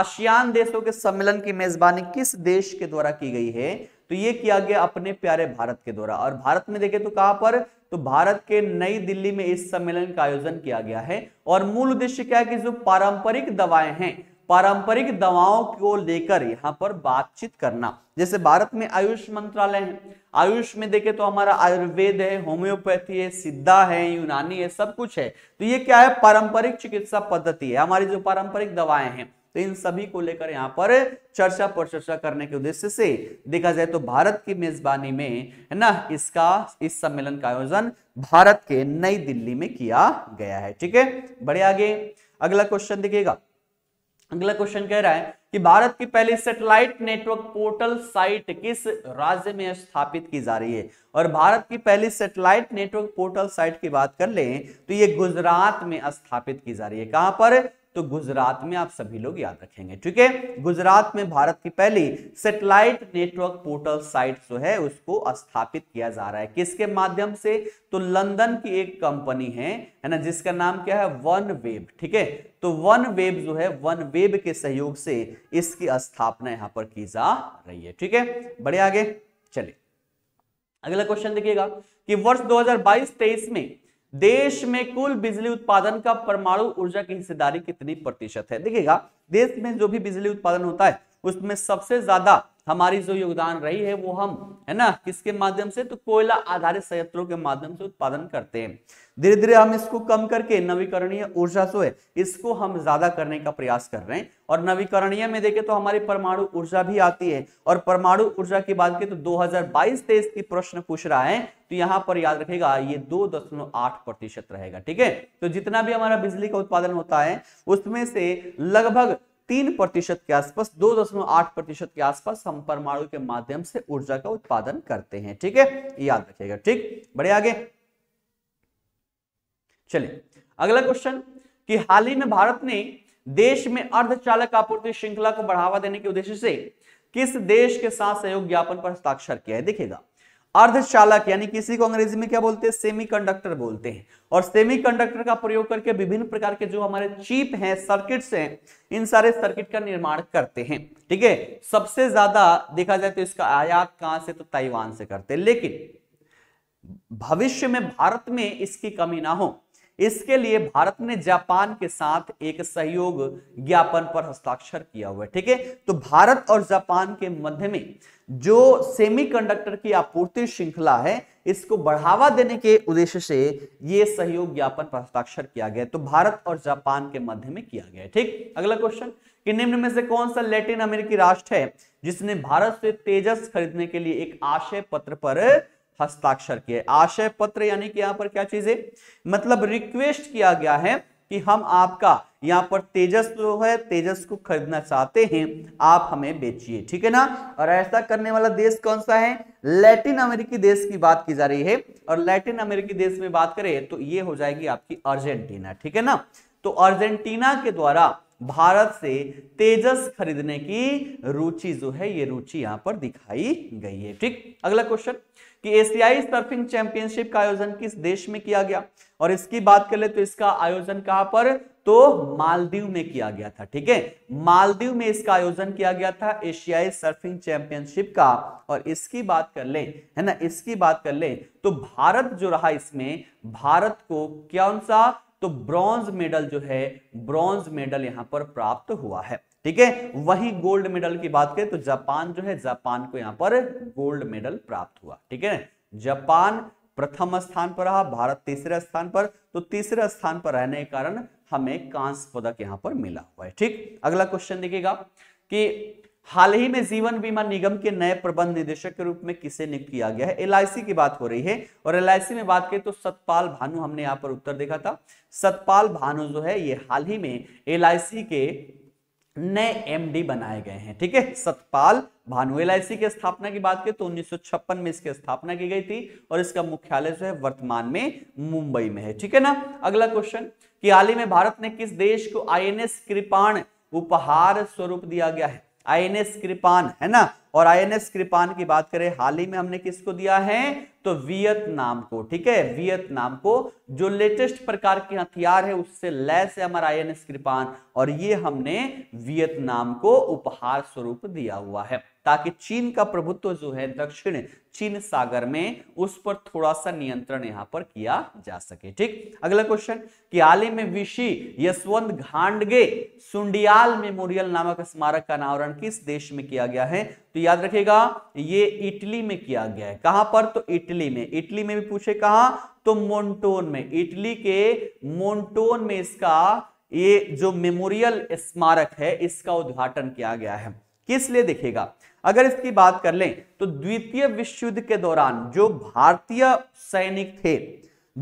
आशियान देशों के सम्मेलन की मेजबानी किस देश के द्वारा की गई है तो ये किया गया अपने प्यारे भारत के द्वारा और भारत में देखें तो कहां पर तो भारत के नई दिल्ली में इस सम्मेलन का आयोजन किया गया है और मूल उद्देश्य क्या है कि जो पारंपरिक दवाएं हैं पारंपरिक दवाओं को लेकर यहाँ पर बातचीत करना जैसे भारत में आयुष मंत्रालय है आयुष में देखे तो हमारा आयुर्वेद है होम्योपैथी है सिद्धा है यूनानी है सब कुछ है तो ये क्या है पारंपरिक चिकित्सा पद्धति है हमारी जो पारंपरिक दवाएं हैं तो इन सभी को लेकर यहाँ पर चर्चा पर चर्चा करने के उद्देश्य से देखा जाए तो भारत की मेजबानी में है ना इसका इस सम्मेलन का आयोजन भारत के नई दिल्ली में किया गया है ठीक है बड़े आगे अगला क्वेश्चन देखिएगा अगला क्वेश्चन कह रहा है कि भारत की पहली सैटेलाइट नेटवर्क पोर्टल साइट किस राज्य में स्थापित की जा रही है और भारत की पहली सैटेलाइट नेटवर्क पोर्टल साइट की बात कर लें तो ये गुजरात में स्थापित की जा रही है कहां पर तो गुजरात में आप सभी लोग याद रखेंगे ठीक है गुजरात में भारत की पहली सेटेलाइट नेटवर्क पोर्टल साइट जो है उसको स्थापित किया जा रहा है किसके माध्यम से तो लंदन की एक कंपनी है है ना जिसका नाम क्या है वन वेब ठीक है तो वन वेब जो है वन वेब के सहयोग से इसकी स्थापना यहां पर की जा रही है ठीक है बड़े आगे चलिए अगला क्वेश्चन देखिएगा कि वर्ष 2022-23 में देश में कुल बिजली उत्पादन का परमाणु ऊर्जा की हिस्सेदारी कितनी प्रतिशत है देखिएगा देश में जो भी बिजली उत्पादन होता है उसमें सबसे ज्यादा हमारी जो योगदान रही है वो हम है ना किसके माध्यम से तो कोयला आधारित संयंत्रों के माध्यम से उत्पादन करते हैं धीरे धीरे हम इसको कम करके नवीकरणीय ऊर्जा जो है इसको हम ज्यादा करने का प्रयास कर रहे हैं और नवीकरणीय में देखें तो हमारी परमाणु ऊर्जा भी आती है और परमाणु ऊर्जा की बात करें तो 2022 हजार की प्रश्न पूछ रहा है तो यहां पर याद रखेगा ये 2.8 प्रतिशत रहेगा ठीक है तो जितना भी हमारा बिजली का उत्पादन होता है उसमें से लगभग तीन प्रतिशत के आसपास दो दशमलव आठ प्रतिशत के आसपास हम परमाणु के माध्यम से ऊर्जा का उत्पादन करते हैं ठीक है याद रखिएगा ठीक बढ़े आगे चलिए अगला क्वेश्चन कि हाल ही में भारत ने देश में अर्धचालक आपूर्ति श्रृंखला को बढ़ावा देने के उद्देश्य से किस देश के साथ सहयोग ज्ञापन पर हस्ताक्षर किया है देखिएगा अर्धचालक यानी किसी को अंग्रेजी में क्या बोलते हैं सेमीकंडक्टर बोलते हैं और सेमीकंडक्टर का प्रयोग करके विभिन्न प्रकार के जो हमारे चीप हैं सर्किट्स हैं इन सारे सर्किट का निर्माण करते हैं ठीक है सबसे ज्यादा देखा जाए तो इसका आयात कहां से तो ताइवान से करते हैं लेकिन भविष्य में भारत में इसकी कमी ना हो इसके लिए भारत ने जापान के साथ एक सहयोग ज्ञापन पर हस्ताक्षर किया हुआ है ठीक है तो भारत और जापान के मध्य में जो सेमीकंडक्टर की आपूर्ति श्रृंखला है इसको बढ़ावा देने के उद्देश्य से यह सहयोग ज्ञापन पर हस्ताक्षर किया गया तो भारत और जापान के मध्य में किया गया ठीक अगला क्वेश्चन कि निम्न में से कौन सा लैटिन अमेरिकी राष्ट्र है जिसने भारत से तेजस खरीदने के लिए एक आशय पत्र पर हस्ताक्षर किए आशय पत्र यानी कि यहाँ पर क्या चीज है मतलब रिक्वेस्ट किया गया है कि हम आपका यहाँ पर तेजस जो है तेजस को खरीदना चाहते हैं आप हमें बेचिए ठीक है ना और ऐसा करने वाला देश कौन सा है लैटिन अमेरिकी देश की बात की जा रही है और लैटिन अमेरिकी देश में बात करें तो ये हो जाएगी आपकी अर्जेंटीना ठीक है ना तो अर्जेंटीना के द्वारा भारत से तेजस खरीदने की रुचि जो है ये रुचि यहां पर दिखाई गई है ठीक अगला क्वेश्चन कि एशियाई सर्फिंग चैंपियनशिप का आयोजन किस देश में किया गया और इसकी बात कर ले तो इसका आयोजन कहां पर तो मालदीव में किया गया था ठीक है मालदीव में इसका आयोजन किया गया था एशियाई सर्फिंग चैंपियनशिप का और इसकी बात कर ले है ना इसकी बात कर ले तो भारत जो रहा इसमें भारत को क्या सा तो ब्रॉन्ज मेडल जो है ब्रॉन्ज मेडल यहां पर प्राप्त हुआ है ठीक है वही गोल्ड मेडल की बात करें तो जापान जो है जापान को यहां पर गोल्ड मेडल प्राप्त हुआ ठीक है जापान प्रथम स्थान पर रहा भारत तीसरे स्थान पर तो तीसरे स्थान पर रहने के कारण हमें कांस्य पदक यहां पर मिला हुआ है ठीक अगला क्वेश्चन देखिएगा कि हाल ही में जीवन बीमा निगम के नए प्रबंध निदेशक के रूप में किसे नियुक्त किया गया है एलआईसी की बात हो रही है और एलआईसी में बात करें तो सतपाल भानु हमने यहां पर उत्तर देखा था सतपाल भानु जो है ये हाल ही में एलआईसी के नए एमडी बनाए गए हैं ठीक है सतपाल भानु एल की स्थापना की बात करें तो 1956 में इसकी स्थापना की गई थी और इसका मुख्यालय जो है वर्तमान में मुंबई में है ठीक है ना अगला क्वेश्चन कि हाल ही में भारत ने किस देश को आईएनएस कृपाण उपहार स्वरूप दिया गया है आईएनएस कृपाण है ना और आईएनएस कृपाण की बात करें हाल ही में हमने किसको दिया है तो वियतनाम को ठीक है वियतनाम को जो लेटेस्ट प्रकार के हथियार है उससे लैस है हमारा आई कृपान और ये हमने वियतनाम को उपहार स्वरूप दिया हुआ है ताकि चीन का प्रभुत्व जो है दक्षिण चीन सागर में उस पर थोड़ा सा नियंत्रण यहां पर किया जा सके ठीक अगला क्वेश्चन कि हाल ही में विशी यशवंत घांडगे सुंडियाल मेमोरियल नामक स्मारक का अनावरण किस देश में किया गया है तो याद रखिएगा ये इटली में किया गया है कहां पर तो इटली में इटली में भी पूछे कहा तो मोन्टोन में इटली के मोन्टोन में इसका ये जो मेमोरियल स्मारक है इसका उद्घाटन किया गया है किस लिए देखेगा अगर इसकी बात कर लें तो द्वितीय विश्व युद्ध के दौरान जो भारतीय सैनिक थे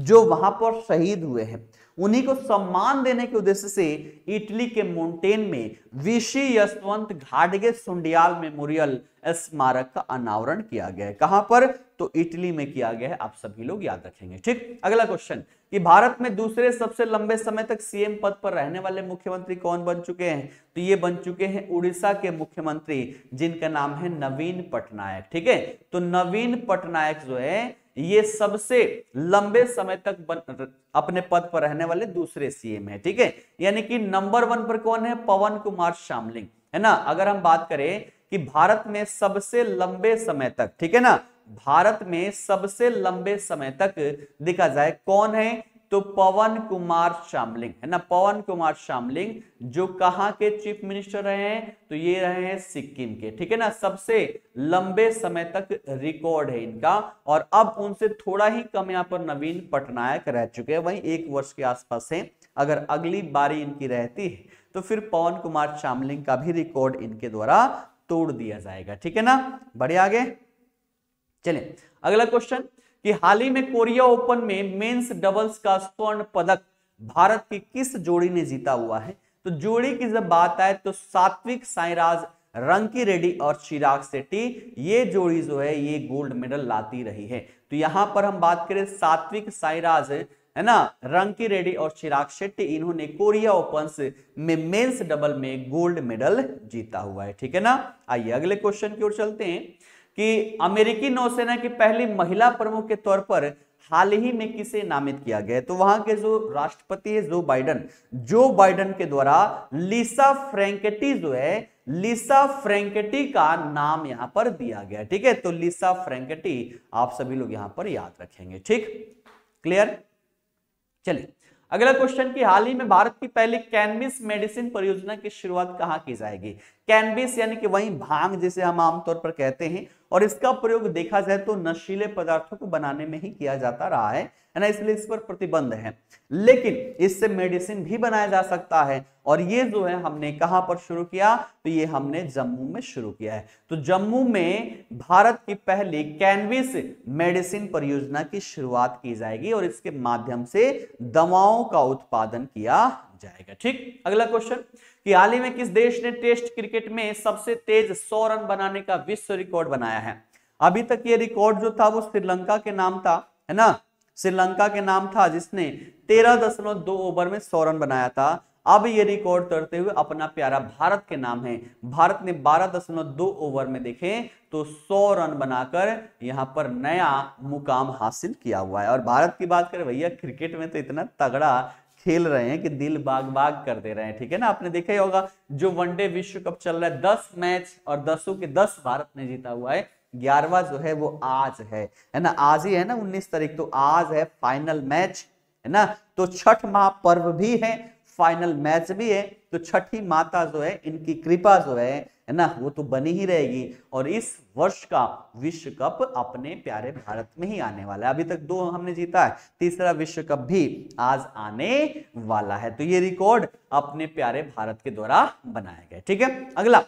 जो वहां पर शहीद हुए हैं उन्हीं को सम्मान देने के उद्देश्य से इटली के मोन्टेन में विशी यशवंत घाटगे सुंडियाल मेमोरियल स्मारक का अनावरण किया गया है कहां पर तो इटली में किया गया है आप सभी लोग याद रखेंगे ठीक अगला क्वेश्चन कि भारत में दूसरे सबसे लंबे समय तक सीएम पद पर रहने वाले मुख्यमंत्री कौन बन चुके हैं तो ये बन चुके हैं उड़ीसा के मुख्यमंत्री जिनका नाम है नवीन पटनायक ठीक है तो नवीन पटनायक जो है ये सबसे लंबे समय तक बन, अपने पद पर रहने वाले दूसरे सीएम है ठीक है यानी कि नंबर वन पर कौन है पवन कुमार शामलिंग है ना अगर हम बात करें कि भारत में सबसे लंबे समय तक ठीक है ना भारत में सबसे लंबे समय तक देखा जाए कौन है तो पवन कुमार शामलिंग है ना पवन कुमार शामलिंग जो कहा के चीफ मिनिस्टर रहे हैं तो ये रहे हैं सिक्किम के ठीक है ना सबसे लंबे समय तक रिकॉर्ड है इनका और अब उनसे थोड़ा ही कम यहां पर नवीन पटनायक रह चुके हैं वहीं एक वर्ष के आसपास है अगर अगली बारी इनकी रहती है तो फिर पवन कुमार शामलिंग का भी रिकॉर्ड इनके द्वारा तोड़ दिया जाएगा ठीक है ना बढ़िया आगे चले अगला क्वेश्चन कि हाल ही में कोरिया ओपन में मेंस डबल्स का स्वर्ण पदक भारत की किस जोड़ी ने जीता हुआ है तो जोड़ी की जब बात आए तो सात्विक साईराज रंकी रेड्डी और चिराग सेट्टी ये जोड़ी जो है ये गोल्ड मेडल लाती रही है तो यहां पर हम बात करें सात्विक साईराज है ना रंकी रेड्डी और चिराग शेट्टी इन्होंने कोरिया ओपन में मेंस डबल में गोल्ड मेडल जीता हुआ है ठीक है ना आइए अगले क्वेश्चन की ओर चलते हैं कि अमेरिकी नौसेना की पहली महिला प्रमुख के तौर पर हाल ही में किसे नामित किया गया तो वहां के जो राष्ट्रपति है जो बाइडन जो बाइडन के द्वारा लिसा फ्रेंकेटी जो है लिसा फ्रेंकेटी का नाम यहां पर दिया गया ठीक है तो लिसा फ्रेंकेटी आप सभी लोग यहां पर याद रखेंगे ठीक क्लियर चलिए अगला क्वेश्चन की हाल ही में भारत की पहली कैनबिस मेडिसिन परियोजना की शुरुआत कहां की जाएगी कैनबिस यानी कि वही भांग जिसे हम आमतौर पर कहते हैं और इसका प्रयोग देखा जाए तो नशीले पदार्थों को बनाने में ही किया जाता रहा है ना इसलिए इस पर प्रतिबंध है लेकिन इससे मेडिसिन भी बनाया जा सकता है और ये जो है हमने कहां पर शुरू किया तो ये हमने जम्मू में शुरू किया है तो जम्मू में भारत की पहली कैनविस मेडिसिन परियोजना की शुरुआत की जाएगी और इसके माध्यम से दवाओं का उत्पादन किया जाएगा ठीक अगला क्वेश्चन कि हाल ही में किस देश ने टेस्ट क्रिकेट में सबसे तेज सौ रन बनाने का विश्व रिकॉर्ड बनाया है अभी तक ये रिकॉर्ड जो था वो श्रीलंका के नाम था है ना श्रीलंका के नाम था जिसने तेरह दशमलव दो ओवर में सौ रन बनाया था अब ये रिकॉर्ड करते हुए अपना प्यारा भारत के नाम है भारत ने बारह दशमलव दो ओवर में देखे तो सौ रन बनाकर यहाँ पर नया मुकाम हासिल किया हुआ है और भारत की बात करें भैया क्रिकेट में तो इतना तगड़ा खेल रहे हैं कि दिल बाग बाग कर दे रहे हैं ठीक है ना आपने देखा ही होगा जो वनडे विश्व कप चल रहा है दस मैच और दसों के दस भारत ने जीता हुआ है ग्यारहवा जो है वो आज है है ना आज ही है ना उन्नीस तारीख तो आज है फाइनल मैच है ना तो छठ महापर्व भी है फाइनल मैच भी है तो छठी माता जो है इनकी कृपा जो है है ना वो तो बनी ही रहेगी और इस वर्ष का विश्व कप अपने प्यारे भारत में ही आने वाला है अभी तक दो हमने जीता है तीसरा विश्व कप भी आज आने वाला है तो ये रिकॉर्ड अपने प्यारे भारत के द्वारा बनाया गया ठीक है अगला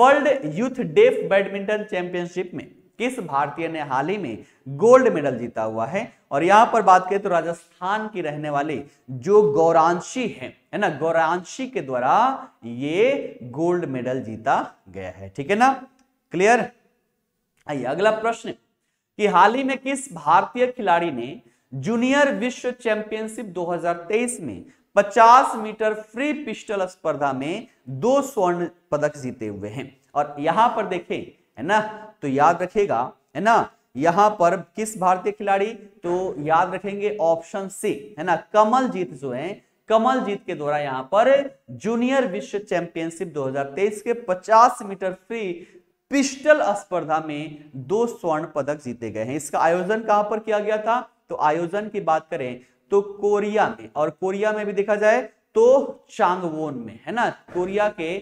world youth deaf badminton championship में किस भारतीय ने हाल ही में गोल्ड मेडल जीता हुआ है और यहां पर बात करें तो राजस्थान की रहने वाले जो गौरांशी हैं है ना गौरांशी के द्वारा ये गोल्ड मेडल जीता गया है ठीक है ना क्लियर आइए अगला प्रश्न कि हाल ही में किस भारतीय खिलाड़ी ने जूनियर विश्व चैंपियनशिप 2023 में 50 मीटर फ्री पिस्टल स्पर्धा में दो स्वर्ण पदक जीते हुए हैं और यहां पर देखें है ना तो याद रखेगा है ना यहां पर किस भारतीय खिलाड़ी तो याद रखेंगे ऑप्शन सी है ना कमल जीत जो है कमल जीत के द्वारा यहां पर जूनियर विश्व चैंपियनशिप 2023 के 50 मीटर फ्री पिस्टल स्पर्धा में दो स्वर्ण पदक जीते गए हैं इसका आयोजन कहां पर किया गया था तो आयोजन की बात करें तो कोरिया में और कोरिया में भी देखा जाए तो चांगवोन में है ना कोरिया के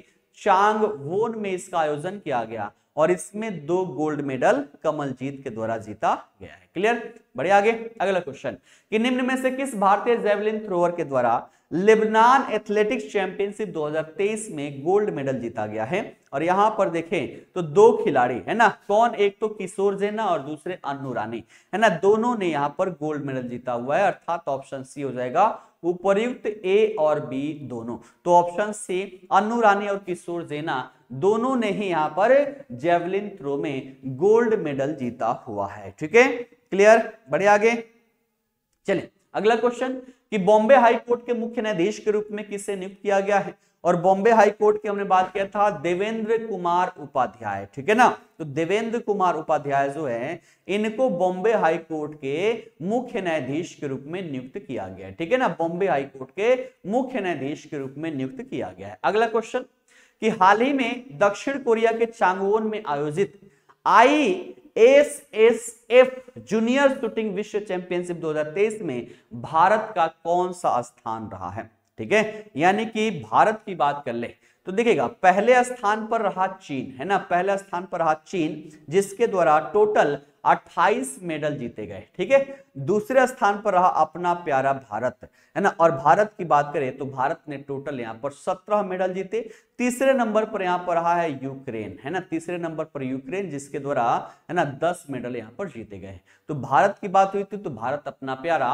चांगवोन में इसका आयोजन किया गया और इसमें दो गोल्ड मेडल कमलजीत के द्वारा जीता गया है क्लियर बढ़िया आगे अगला क्वेश्चन कि निम्न में से किस भारतीय जेवलिन थ्रोअर के द्वारा लेबनान एथलेटिक्स चैंपियनशिप 2023 में गोल्ड मेडल जीता गया है और यहां पर देखें तो दो खिलाड़ी है ना कौन एक तो किशोर जेना और दूसरे अनु रानी है ना दोनों ने यहां पर गोल्ड मेडल जीता हुआ है अर्थात ऑप्शन सी हो जाएगा उपयुक्त ए और बी दोनों तो ऑप्शन सी अनु रानी और किशोर जेना दोनों ने ही यहां पर जेवलिन थ्रो में गोल्ड मेडल जीता हुआ है ठीक है क्लियर बढ़े आगे चले अगला क्वेश्चन कि बॉम्बे हाई कोर्ट के मुख्य न्यायाधीश के रूप में किसे नियुक्त किया गया है और बॉम्बे हाई कोर्ट की हमने बात किया था देवेंद्र कुमार उपाध्याय ठीक है ना तो देवेंद्र कुमार उपाध्याय जो है इनको बॉम्बे हाई कोर्ट के मुख्य न्यायाधीश के रूप में नियुक्त किया गया है ठीक है ना बॉम्बे हाई कोर्ट के मुख्य न्यायाधीश के रूप में नियुक्त किया गया है अगला क्वेश्चन कि हाल ही में दक्षिण कोरिया के चांगवोन में आयोजित I S S F junior shooting विश्व चैंपियनशिप 2023 में भारत का कौन सा स्थान रहा है ठीक है यानी कि भारत की बात कर ले तो देखिएगा पहले स्थान पर रहा चीन है ना पहले स्थान पर रहा चीन जिसके द्वारा टोटल 28 मेडल जीते गए ठीक है दूसरे स्थान पर रहा अपना प्यारा भारत है ना और भारत की बात करें तो भारत ने टोटल यहाँ पर 17 मेडल जीते तीसरे नंबर पर यहाँ पर रहा है यूक्रेन है ना तीसरे नंबर पर यूक्रेन जिसके द्वारा है ना 10 मेडल यहाँ पर जीते गए तो भारत की बात हुई थी तो भारत अपना प्यारा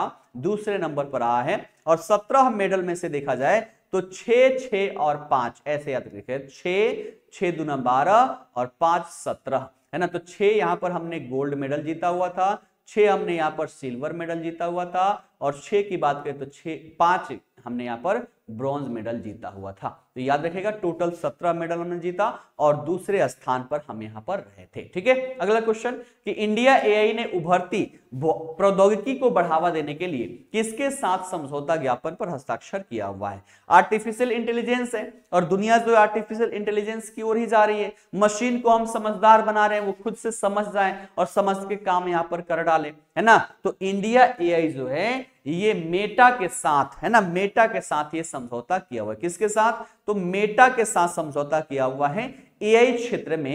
दूसरे नंबर पर रहा है और सत्रह मेडल में से देखा जाए तो छ छ और पांच ऐसे याद रखे छ छ दुना बारह और पांच सत्रह है ना तो छह यहाँ पर हमने गोल्ड मेडल जीता हुआ था छह हमने यहाँ पर सिल्वर मेडल जीता हुआ था और छह की बात करें तो छह पांच हमने यहाँ पर ब्रॉन्ज मेडल जीता हुआ था तो याद रखेगा टोटल सत्रह मेडल हमने जीता और दूसरे स्थान पर हम यहां पर रहे थे ठीक है अगला क्वेश्चन कि इंडिया एआई ने उभरती प्रौद्योगिकी को बढ़ावा देने के लिए किसके साथ समझौता ज्ञापन पर हस्ताक्षर किया हुआ है आर्टिफिशियल इंटेलिजेंस है और दुनिया जो आर्टिफिशियल इंटेलिजेंस की ओर ही जा रही है मशीन को हम समझदार बना रहे हैं वो खुद से समझ जाए और समझ के काम यहां पर कर डाले है ना तो इंडिया ए जो है ये मेटा के साथ है ना मेटा के साथ ये समझौता किया हुआ है किसके साथ तो मेटा के साथ समझौता किया हुआ है एआई क्षेत्र में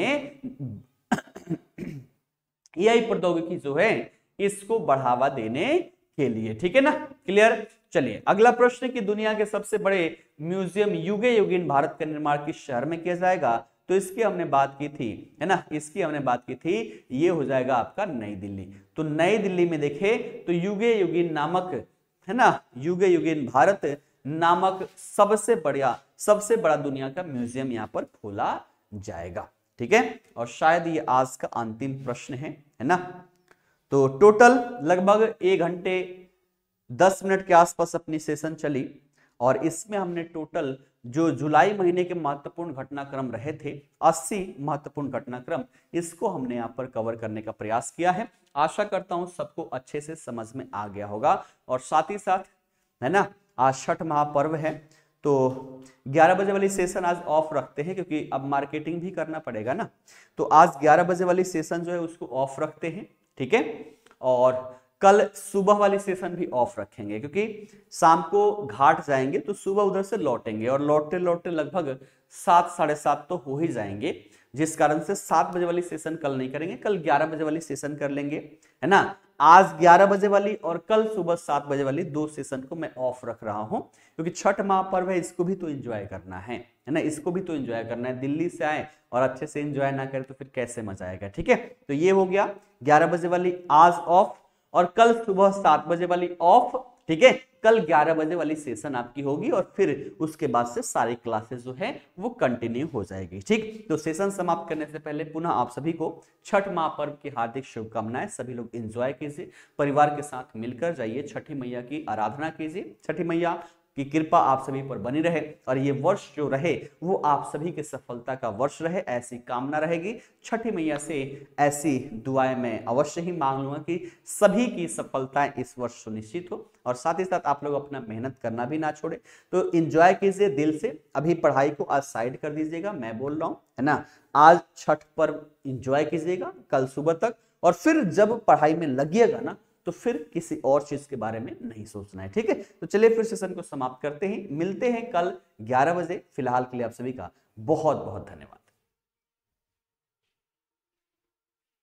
एआई प्रौद्योगिकी जो है इसको बढ़ावा देने के लिए ठीक है ना क्लियर चलिए अगला प्रश्न कि दुनिया के सबसे बड़े म्यूजियम युगे युगिन भारत के निर्माण किस शहर में किया जाएगा तो इसकी हमने बात की थी है ना इसकी हमने बात की थी ये हो जाएगा आपका नई दिल्ली तो नई दिल्ली में देखे तो युगे युगिन नामक है ना युगे युगिन भारत नामक सबसे बढ़िया सबसे बड़ा दुनिया का म्यूजियम यहाँ पर खोला जाएगा ठीक है और शायद ये आज का अंतिम प्रश्न है है ना तो टोटल लगभग एक घंटे दस मिनट के आसपास अपनी सेशन चली और इसमें हमने टोटल जो जुलाई महीने के महत्वपूर्ण घटनाक्रम रहे थे 80 महत्वपूर्ण घटनाक्रम इसको हमने यहाँ पर कवर करने का प्रयास किया है आशा करता हूं सबको अच्छे से समझ में आ गया होगा और साथ ही साथ है ना आज छठ महापर्व है तो 11 बजे वाली सेशन आज ऑफ रखते हैं क्योंकि अब मार्केटिंग भी करना पड़ेगा ना तो आज 11 बजे वाली सेशन जो है उसको ऑफ रखते हैं ठीक है और कल सुबह वाली सेशन भी ऑफ रखेंगे क्योंकि शाम को घाट जाएंगे तो सुबह उधर से लौटेंगे और लौटते लौटते लगभग सात साढ़े सात तो हो ही जाएंगे जिस कारण से सात बजे वाली सेशन कल नहीं करेंगे कल ग्यारह बजे वाली सेशन कर लेंगे है ना आज ग्यारह बजे वाली और कल सुबह सात बजे वाली दो सेशन को मैं ऑफ रख रहा हूं क्योंकि छठ महापर्व है इसको भी तो एंजॉय करना है है ना इसको भी तो एंजॉय करना है दिल्ली से आए और अच्छे से इंजॉय ना करें तो फिर कैसे मजा आएगा ठीक है तो ये हो गया ग्यारह बजे वाली आज ऑफ और कल सुबह सात बजे वाली ऑफ ठीक है कल ग्यारह बजे वाली सेशन आपकी होगी और फिर उसके बाद से सारी क्लासेस जो है वो कंटिन्यू हो जाएगी ठीक तो सेशन समाप्त करने से पहले पुनः आप सभी को छठ महापर्व की हार्दिक शुभकामनाएं सभी लोग एंजॉय कीजिए परिवार के साथ मिलकर जाइए छठी मैया की आराधना कीजिए छठी मैया कि कृपा आप सभी पर बनी रहे और ये वर्ष जो रहे वो आप सभी के सफलता का वर्ष रहे ऐसी कामना रहेगी छठी मैया से ऐसी दुआएं मैं अवश्य ही मांग लूंगा कि सभी की सफलताएं इस वर्ष सुनिश्चित हो और साथ ही साथ आप लोग अपना मेहनत करना भी ना छोड़े तो इंजॉय कीजिए दिल से अभी पढ़ाई को आज साइड कर दीजिएगा मैं बोल रहा हूँ है ना आज छठ पर इंजॉय कीजिएगा कल सुबह तक और फिर जब पढ़ाई में लगिएगा ना तो फिर किसी और चीज के बारे में नहीं सोचना है ठीक है तो चलिए फिर सेशन को समाप्त करते हैं मिलते हैं कल ग्यारह बजे फिलहाल के लिए आप सभी का बहुत बहुत धन्यवाद